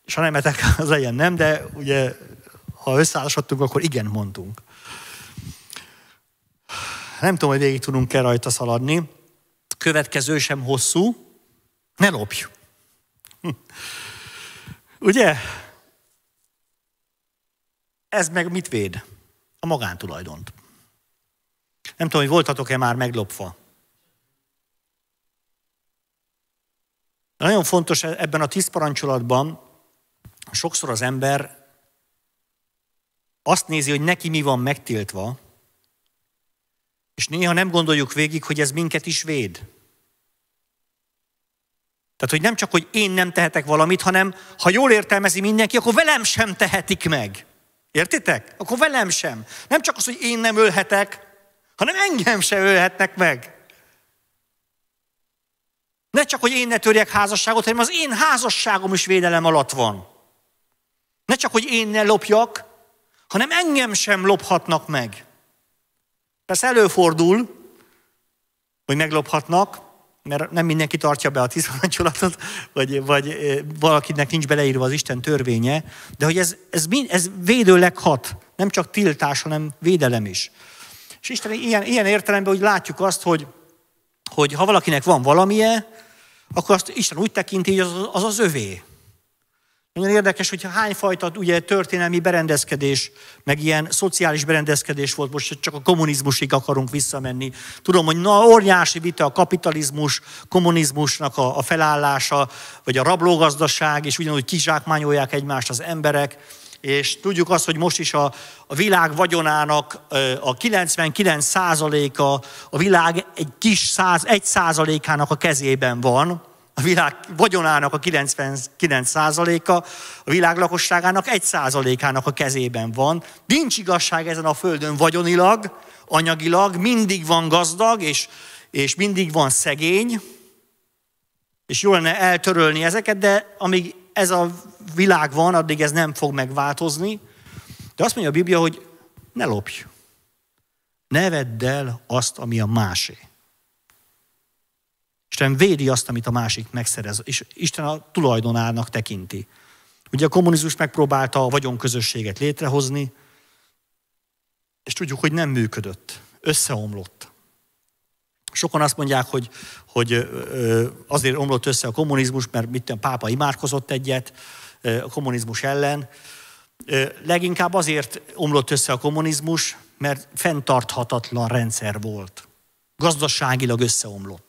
És ha nemetek, (laughs) az legyen nem, de ugye ha összeállásodtunk, akkor igen mondtunk. Nem tudom, hogy végig tudunk-e rajta szaladni. Következő sem hosszú. Ne lopj. Hm. Ugye? ez meg mit véd? A magántulajdont. Nem tudom, hogy voltatok-e már meglopva. nagyon fontos e- ebben a tíz parancsolatban, sokszor az ember azt nézi, hogy neki mi van megtiltva, és néha nem gondoljuk végig, hogy ez minket is véd. Tehát, hogy nem csak, hogy én nem tehetek valamit, hanem ha jól értelmezi mindenki, akkor velem sem tehetik meg. Értitek? Akkor velem sem. Nem csak az, hogy én nem ölhetek, hanem engem se ölhetnek meg. Ne csak, hogy én ne törjek házasságot, hanem az én házasságom is védelem alatt van. Ne csak, hogy én ne lopjak, hanem engem sem lophatnak meg. Persze előfordul, hogy meglophatnak, mert nem mindenki tartja be a tíz parancsolatot, vagy, vagy valakinek nincs beleírva az Isten törvénye, de hogy ez, ez, mind, ez védőleg hat, nem csak tiltás, hanem védelem is. És Isten ilyen, ilyen értelemben, hogy látjuk azt, hogy, hogy ha valakinek van valamilyen, akkor azt Isten úgy tekinti, hogy az az, az övé. Milyen érdekes, hogy hányfajta ugye, történelmi berendezkedés, meg ilyen szociális berendezkedés volt, most csak a kommunizmusig akarunk visszamenni. Tudom, hogy na, orjási vita a kapitalizmus, kommunizmusnak a, a felállása, vagy a rablógazdaság, és ugyanúgy kizsákmányolják egymást az emberek, és tudjuk azt, hogy most is a, a világ vagyonának a 99 a a világ egy kis száz, egy százalékának a kezében van, a világ vagyonának a 99%-a, a világ lakosságának 1%-ának a kezében van. Nincs igazság ezen a földön vagyonilag, anyagilag, mindig van gazdag, és, és mindig van szegény, és jól lenne eltörölni ezeket, de amíg ez a világ van, addig ez nem fog megváltozni. De azt mondja a Biblia, hogy ne lopj. Ne vedd el azt, ami a másé. Isten védi azt, amit a másik megszerez, és Isten a tulajdonának tekinti. Ugye a kommunizmus megpróbálta a vagyonközösséget létrehozni, és tudjuk, hogy nem működött, összeomlott. Sokan azt mondják, hogy, hogy azért omlott össze a kommunizmus, mert mit a pápa imádkozott egyet a kommunizmus ellen. Leginkább azért omlott össze a kommunizmus, mert fenntarthatatlan rendszer volt. Gazdaságilag összeomlott.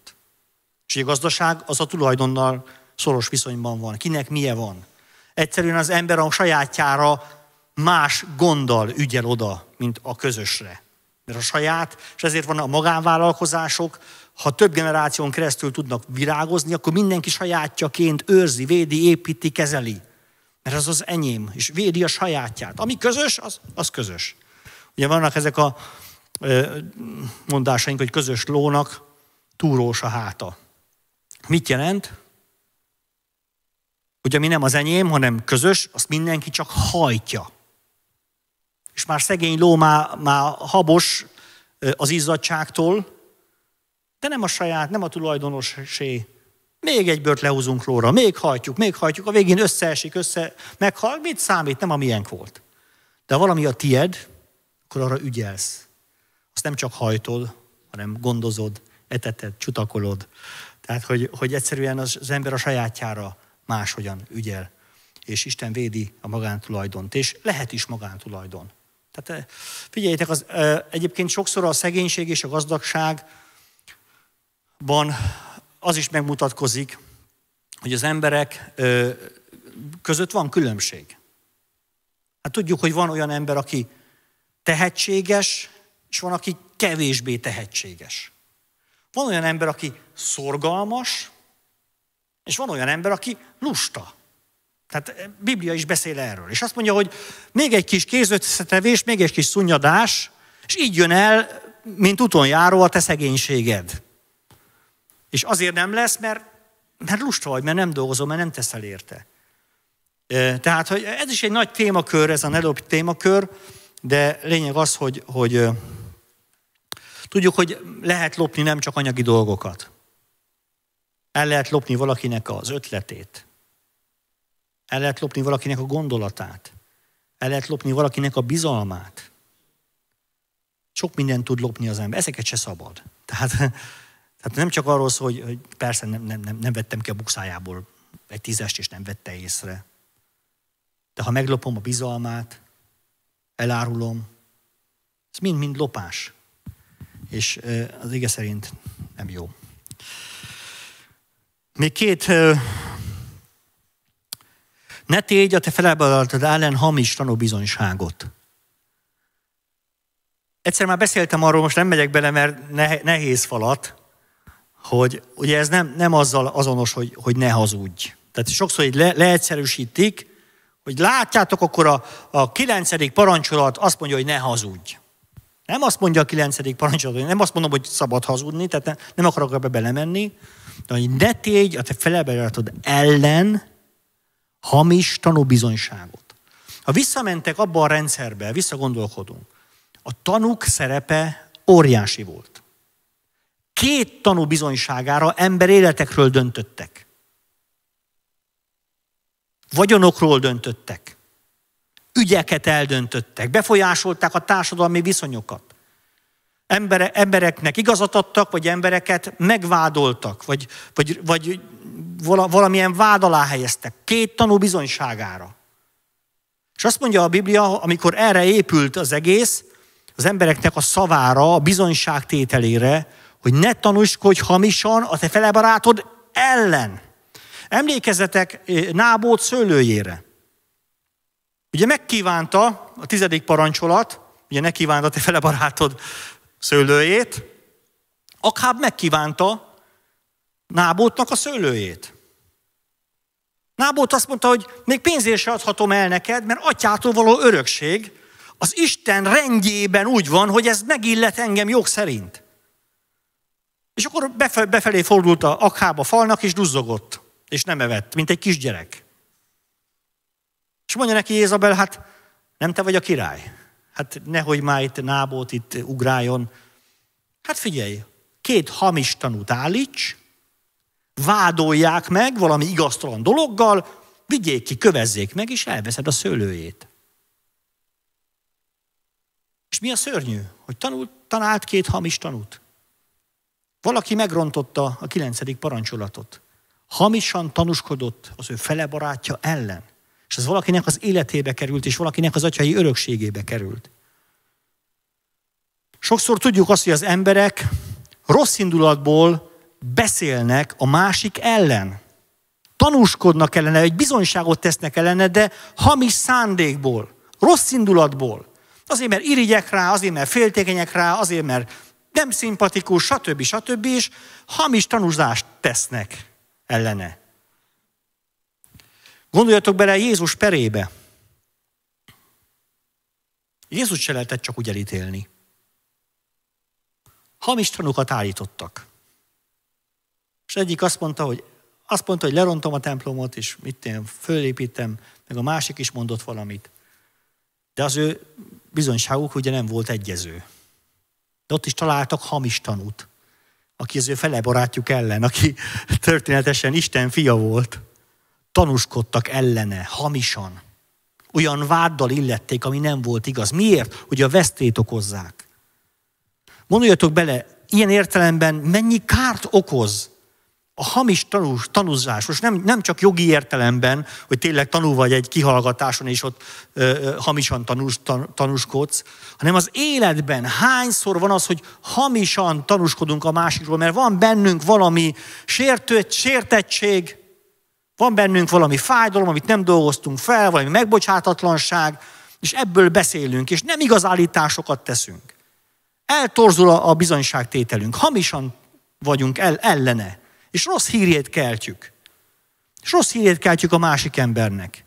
És a gazdaság az a tulajdonnal szoros viszonyban van. Kinek milyen van. Egyszerűen az ember a sajátjára más gonddal ügyel oda, mint a közösre. Mert a saját, és ezért van a magánvállalkozások, ha több generáción keresztül tudnak virágozni, akkor mindenki sajátjaként őrzi, védi, építi, kezeli. Mert az az enyém, és védi a sajátját. Ami közös, az, az közös. Ugye vannak ezek a mondásaink, hogy közös lónak túrós a háta. Mit jelent? Hogy ami nem az enyém, hanem közös, azt mindenki csak hajtja. És már szegény ló már, már habos az izzadságtól, de nem a saját, nem a tulajdonosé. Még egy bört lehúzunk lóra, még hajtjuk, még hajtjuk, a végén összeesik, össze, meghal, mit számít, nem a miénk volt. De ha valami a tied, akkor arra ügyelsz. Azt nem csak hajtod, hanem gondozod, eteted, csutakolod, tehát, hogy, hogy egyszerűen az, az ember a sajátjára máshogyan ügyel, és Isten védi a magántulajdont, és lehet is magántulajdon. Tehát eh, figyeljétek, az, eh, egyébként sokszor a szegénység és a gazdagságban az is megmutatkozik, hogy az emberek eh, között van különbség. Hát tudjuk, hogy van olyan ember, aki tehetséges, és van, aki kevésbé tehetséges. Van olyan ember, aki szorgalmas, és van olyan ember, aki lusta. Tehát eh, Biblia is beszél erről. És azt mondja, hogy még egy kis kézötszetevés, még egy kis szunnyadás, és így jön el, mint utonjáró a te szegénységed. És azért nem lesz, mert, mert lusta vagy, mert nem dolgozol, mert nem teszel érte. Eh, tehát, hogy ez is egy nagy témakör, ez a nedobb témakör, de lényeg az, hogy, hogy eh, Tudjuk, hogy lehet lopni nem csak anyagi dolgokat. El lehet lopni valakinek az ötletét. El lehet lopni valakinek a gondolatát. El lehet lopni valakinek a bizalmát. Sok mindent tud lopni az ember. Ezeket se szabad. Tehát, tehát nem csak arról szól, hogy, hogy persze nem, nem, nem, nem vettem ki a bukszájából egy tízest, és nem vette észre. De ha meglopom a bizalmát, elárulom, ez mind-mind lopás és az ige szerint nem jó. Még két ne tégy a te felelővállalatod ellen hamis tanúbizonyságot. Egyszer már beszéltem arról, most nem megyek bele, mert nehéz falat, hogy ugye ez nem, nem azzal azonos, hogy, hogy ne hazudj. Tehát sokszor így le, leegyszerűsítik, hogy látjátok, akkor a, a kilencedik parancsolat azt mondja, hogy ne hazudj. Nem azt mondja a kilencedik parancsolat, nem azt mondom, hogy szabad hazudni, tehát ne, nem akarok ebbe belemenni, de hogy ne tégy a te felebejáratod ellen hamis tanúbizonyságot. Ha visszamentek abba a rendszerbe, visszagondolkodunk, a tanuk szerepe óriási volt. Két tanú bizonyságára ember életekről döntöttek. Vagyonokról döntöttek ügyeket eldöntöttek, befolyásolták a társadalmi viszonyokat. Embere, embereknek igazat adtak, vagy embereket megvádoltak, vagy, vagy, vagy valamilyen vád alá helyeztek. Két tanú bizonyságára. És azt mondja a Biblia, amikor erre épült az egész, az embereknek a szavára, a bizonyságtételére, hogy ne tanúskodj hamisan a te felebarátod ellen. Emlékezzetek eh, Nábót szőlőjére. Ugye megkívánta a tizedik parancsolat, ugye ne kívánta te fele barátod szőlőjét, Akháb megkívánta Nábótnak a szőlőjét. Nábót azt mondta, hogy még pénzért se adhatom el neked, mert atyától való örökség, az Isten rendjében úgy van, hogy ez megillet engem jog szerint. És akkor befelé fordult a akhába falnak, és duzzogott, és nem evett, mint egy kisgyerek. És mondja neki Jézabel, hát nem te vagy a király. Hát nehogy már itt nábót itt ugráljon. Hát figyelj, két hamis tanút állíts, vádolják meg valami igaztalan dologgal, vigyék ki, kövezzék meg, és elveszed a szőlőjét. És mi a szörnyű? Hogy tanult, tanált két hamis tanút. Valaki megrontotta a kilencedik parancsolatot. Hamisan tanúskodott az ő barátja ellen. És ez valakinek az életébe került, és valakinek az atyai örökségébe került. Sokszor tudjuk azt, hogy az emberek rossz indulatból beszélnek a másik ellen. Tanúskodnak ellene, egy bizonyságot tesznek ellene, de hamis szándékból, rossz indulatból. Azért, mert irigyek rá, azért, mert féltékenyek rá, azért, mert nem szimpatikus, stb. stb. és hamis tanúzást tesznek ellene. Gondoljatok bele Jézus perébe. Jézus se lehetett csak úgy elítélni. Hamis tanúkat állítottak. És egyik azt mondta, hogy azt mondta, hogy lerontom a templomot, és mit én fölépítem, meg a másik is mondott valamit. De az ő bizonyságuk ugye nem volt egyező. De ott is találtak hamis tanút, aki az ő barátjuk ellen, aki (laughs) történetesen Isten fia volt tanúskodtak ellene hamisan. Olyan váddal illették, ami nem volt igaz. Miért? Hogy a vesztét okozzák. Gondoljatok bele, ilyen értelemben mennyi kárt okoz a hamis tanús, tanúzás, most nem, nem csak jogi értelemben, hogy tényleg tanul vagy egy kihallgatáson, és ott ö, ö, hamisan tanús, tan, tanúskodsz, hanem az életben hányszor van az, hogy hamisan tanúskodunk a másikról, mert van bennünk valami sértőt, sértettség, van bennünk valami fájdalom, amit nem dolgoztunk fel, valami megbocsátatlanság, és ebből beszélünk, és nem igaz állításokat teszünk. Eltorzul a bizonyságtételünk, hamisan vagyunk el, ellene, és rossz hírét keltjük. És rossz hírét keltjük a másik embernek.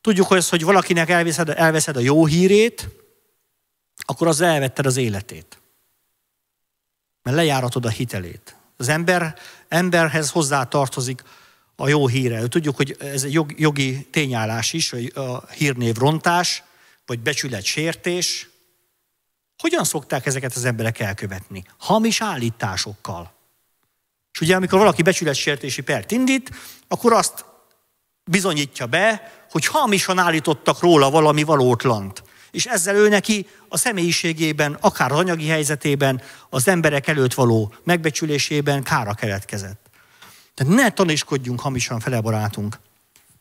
Tudjuk az, hogy valakinek elveszed, elveszed a jó hírét, akkor az elvetted az életét. Mert lejáratod a hitelét. Az ember emberhez hozzá tartozik a jó híre. Tudjuk, hogy ez egy jogi tényállás is, hogy a hírnév rontás, vagy becsület sértés. Hogyan szokták ezeket az emberek elkövetni? Hamis állításokkal. És ugye, amikor valaki becsületsértési pert indít, akkor azt bizonyítja be, hogy hamisan állítottak róla valami valótlant. És ezzel ő neki a személyiségében, akár az anyagi helyzetében, az emberek előtt való megbecsülésében kára keletkezett. Tehát ne tanéskodjunk hamisan fele barátunk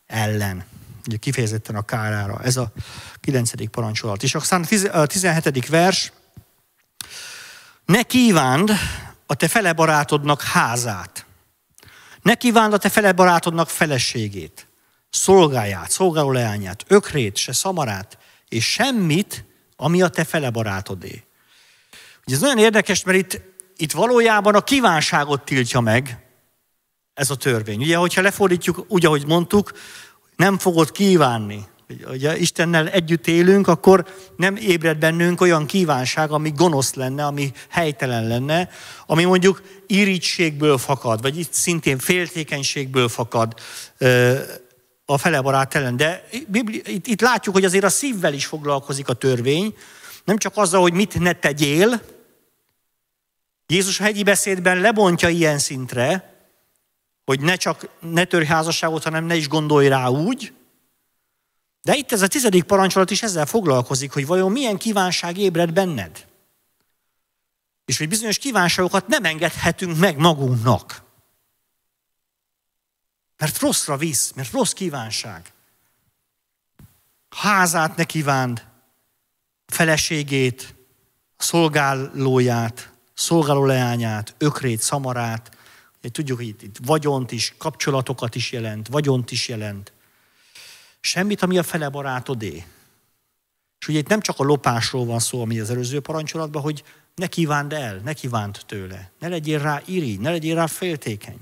ellen. Ugye kifejezetten a kárára. Ez a 9. parancsolat. És aztán a 17. vers. Ne kívánd a te fele barátodnak házát. Ne kívánd a te fele barátodnak feleségét, szolgáját, szolgáló leányát, ökrét, se szamarát, és semmit, ami a te fele barátodé. Ugye ez nagyon érdekes, mert itt, itt valójában a kívánságot tiltja meg ez a törvény. Ugye, hogyha lefordítjuk, úgy, ahogy mondtuk, nem fogod kívánni. Ugye Istennel együtt élünk, akkor nem ébred bennünk olyan kívánság, ami gonosz lenne, ami helytelen lenne, ami mondjuk irítségből fakad, vagy itt szintén féltékenységből fakad, a felebarát ellen. De itt, itt látjuk, hogy azért a szívvel is foglalkozik a törvény, nem csak azzal, hogy mit ne tegyél. Jézus a hegyi beszédben lebontja ilyen szintre, hogy ne csak ne törj házasságot, hanem ne is gondolj rá úgy. De itt ez a tizedik parancsolat is ezzel foglalkozik, hogy vajon milyen kívánság ébred benned. És hogy bizonyos kívánságokat nem engedhetünk meg magunknak. Mert rosszra visz, mert rossz kívánság. Házát ne kívánd, feleségét, szolgálóját, szolgáló leányát, ökrét, szamarát. tudjuk, hogy itt, itt vagyont is, kapcsolatokat is jelent, vagyont is jelent. Semmit, ami a fele barátodé. És ugye itt nem csak a lopásról van szó, ami az előző parancsolatban, hogy ne kívánd el, ne kívánd tőle. Ne legyél rá iri, ne legyél rá féltékeny.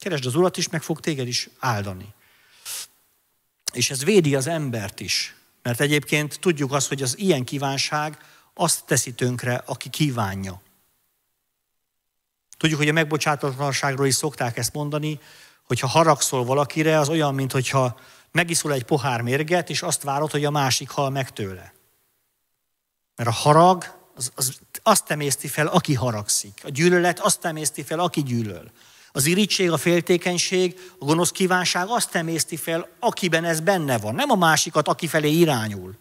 Keresd az Urat is, meg fog téged is áldani. És ez védi az embert is. Mert egyébként tudjuk azt, hogy az ilyen kívánság azt teszi tönkre, aki kívánja. Tudjuk, hogy a megbocsátatlanságról is szokták ezt mondani, hogyha haragszol valakire, az olyan, mintha megiszol egy pohár mérget, és azt várod, hogy a másik hal meg tőle. Mert a harag az, az azt emészti fel, aki haragszik. A gyűlölet azt emészti fel, aki gyűlöl. Az irítség, a féltékenység, a gonosz kívánság azt emészti fel, akiben ez benne van, nem a másikat, aki felé irányul.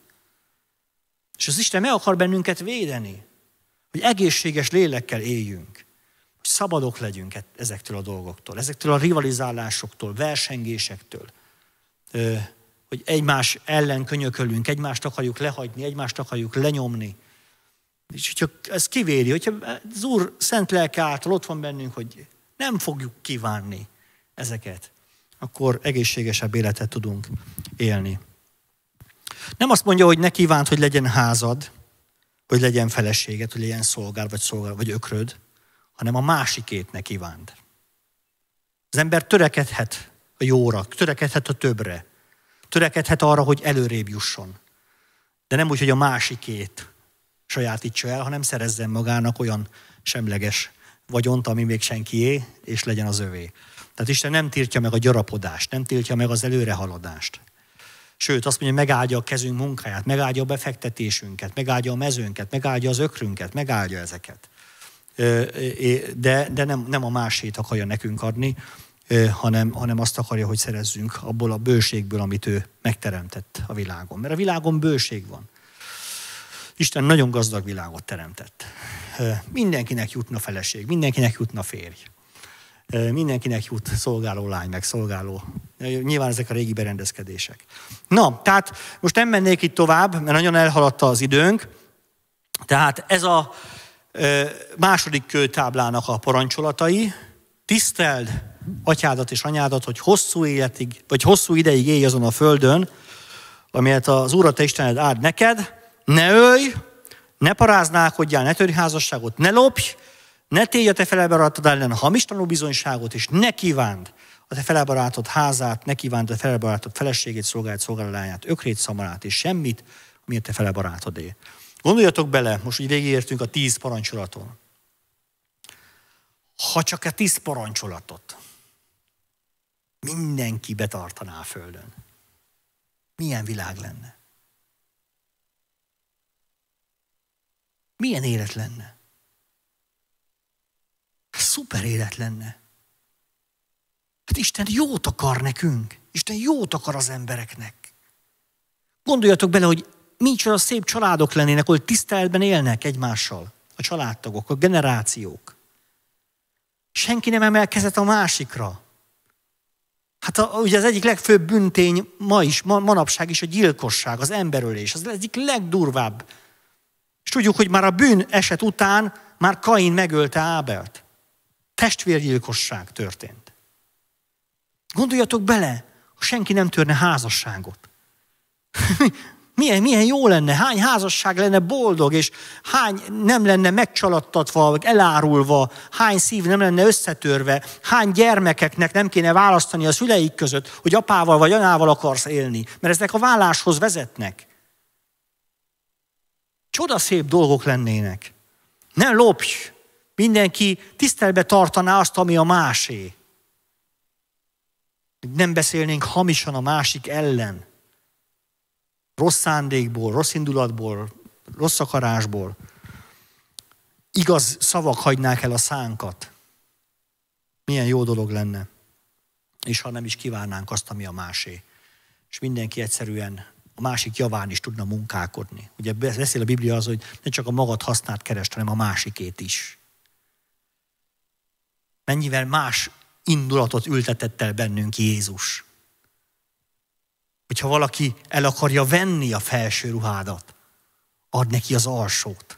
És az Isten meg akar bennünket védeni, hogy egészséges lélekkel éljünk, hogy szabadok legyünk e- ezektől a dolgoktól, ezektől a rivalizálásoktól, versengésektől, hogy egymás ellen könyökölünk, egymást akarjuk lehagyni, egymást akarjuk lenyomni. És hogyha ez kivéri, hogyha az Úr szent lelke által ott van bennünk, hogy nem fogjuk kívánni ezeket, akkor egészségesebb életet tudunk élni. Nem azt mondja, hogy ne kívánt, hogy legyen házad, hogy legyen feleséged, hogy legyen szolgál, vagy szolgál, vagy ökröd, hanem a másikét ne kívánt. Az ember törekedhet a jóra, törekedhet a többre, törekedhet arra, hogy előrébb jusson. De nem úgy, hogy a másikét sajátítsa el, hanem szerezzen magának olyan semleges vagyont, ami még senkié, és legyen az övé. Tehát Isten nem tiltja meg a gyarapodást, nem tiltja meg az előrehaladást. Sőt, azt mondja, megáldja a kezünk munkáját, megáldja a befektetésünket, megáldja a mezőnket, megáldja az ökrünket, megáldja ezeket. De, de nem, nem a másét akarja nekünk adni, hanem, hanem azt akarja, hogy szerezzünk abból a bőségből, amit ő megteremtett a világon. Mert a világon bőség van. Isten nagyon gazdag világot teremtett mindenkinek jutna feleség, mindenkinek jutna férj, mindenkinek jut szolgáló lány, meg szolgáló. Nyilván ezek a régi berendezkedések. Na, tehát most nem mennék itt tovább, mert nagyon elhaladta az időnk. Tehát ez a második kőtáblának a parancsolatai. Tiszteld atyádat és anyádat, hogy hosszú, életig, vagy hosszú ideig élj azon a földön, amelyet az Úr a Te Istened áld neked, ne ölj, ne paráználkodjál, ne törj házasságot, ne lopj, ne tégy a te felebarátod ellen hamis tanúbizonyságot, és ne kívánd a te felebarátod házát, ne kívánd a te felebarátod feleségét, szolgált, szolgálatáját, ökrét, szamarát, és semmit, miért te felebarátodé. Gondoljatok bele, most így végigértünk a tíz parancsolaton. Ha csak a e tíz parancsolatot mindenki betartaná a Földön, milyen világ lenne? Milyen élet lenne? Hát szuper élet lenne. Hát Isten jót akar nekünk. Isten jót akar az embereknek. Gondoljatok bele, hogy micsoda szép családok lennének, hogy tiszteletben élnek egymással. A családtagok, a generációk. Senki nem emelkezett a másikra. Hát a, ugye az egyik legfőbb büntény ma is, ma, manapság is a gyilkosság, az emberölés. Az egyik legdurvább és tudjuk, hogy már a bűn eset után már Kain megölte Ábelt. Testvérgyilkosság történt. Gondoljatok bele, ha senki nem törne házasságot. (laughs) milyen, milyen jó lenne, hány házasság lenne boldog, és hány nem lenne megcsalattatva, vagy elárulva, hány szív nem lenne összetörve, hány gyermekeknek nem kéne választani a szüleik között, hogy apával vagy anyával akarsz élni, mert ezek a válláshoz vezetnek csodaszép dolgok lennének. Ne lopj! Mindenki tisztelbe tartaná azt, ami a másé. Nem beszélnénk hamisan a másik ellen. Rossz szándékból, rossz indulatból, rossz akarásból. Igaz szavak hagynák el a szánkat. Milyen jó dolog lenne. És ha nem is kívánnánk azt, ami a másé. És mindenki egyszerűen a másik javán is tudna munkálkodni. Ugye beszél a Biblia az, hogy ne csak a magad hasznát kerest, hanem a másikét is. Mennyivel más indulatot ültetett el bennünk Jézus. Hogyha valaki el akarja venni a felső ruhádat, ad neki az alsót.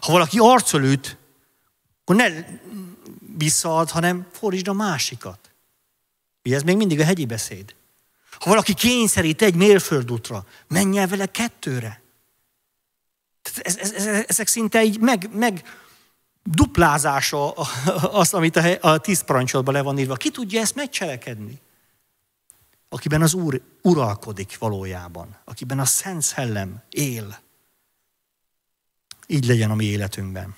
Ha valaki arcol üt, akkor ne visszaad, hanem fordítsd a másikat. Ugye ez még mindig a hegyi beszéd. Ha valaki kényszerít egy mérföldútra, menj el vele kettőre. Tehát ez, ez, ez, ezek szinte így meg, meg duplázása az, amit a, a tíz parancsolatban le van írva. Ki tudja ezt megcselekedni? Akiben az Úr uralkodik valójában, akiben a Szent Szellem él. Így legyen a mi életünkben.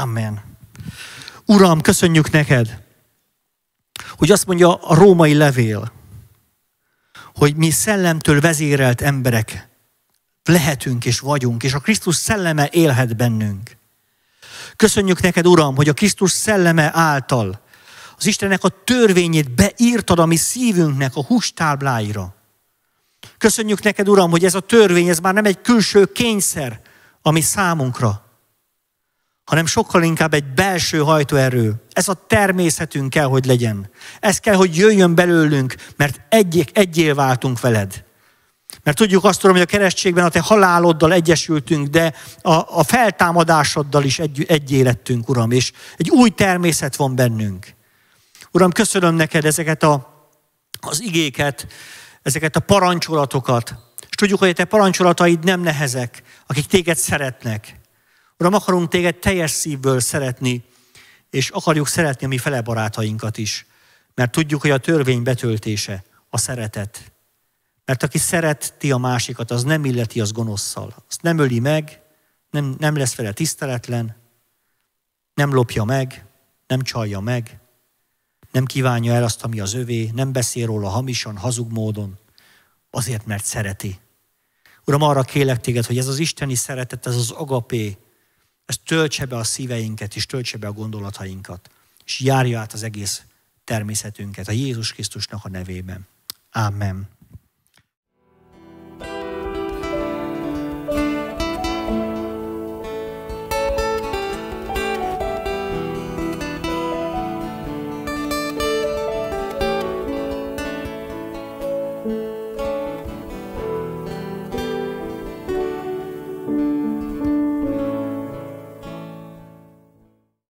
Amen. Uram, köszönjük neked, hogy azt mondja a római levél, hogy mi szellemtől vezérelt emberek lehetünk és vagyunk, és a Krisztus szelleme élhet bennünk. Köszönjük neked, Uram, hogy a Krisztus szelleme által az Istennek a törvényét beírtad a mi szívünknek a hústábláira. Köszönjük neked, Uram, hogy ez a törvény, ez már nem egy külső kényszer, ami számunkra, hanem sokkal inkább egy belső hajtóerő. Ez a természetünk kell, hogy legyen. Ez kell, hogy jöjjön belőlünk, mert egyik, egyé váltunk veled. Mert tudjuk azt tudom, hogy a keresztségben a te haláloddal egyesültünk, de a, a feltámadásoddal is egy, egyé lettünk, Uram, és egy új természet van bennünk. Uram, köszönöm neked ezeket a, az igéket, ezeket a parancsolatokat. És tudjuk, hogy a te parancsolataid nem nehezek, akik téged szeretnek. Uram, akarunk téged teljes szívből szeretni, és akarjuk szeretni a mi fele barátainkat is. Mert tudjuk, hogy a törvény betöltése a szeretet. Mert aki szereti a másikat, az nem illeti az gonoszszal. Azt nem öli meg, nem, nem lesz vele tiszteletlen, nem lopja meg, nem csalja meg, nem kívánja el azt, ami az övé, nem beszél róla hamisan, hazug módon, azért, mert szereti. Uram, arra kélek téged, hogy ez az isteni szeretet, ez az agapé, ez töltse be a szíveinket, és töltse be a gondolatainkat, és járja át az egész természetünket a Jézus Krisztusnak a nevében. Amen.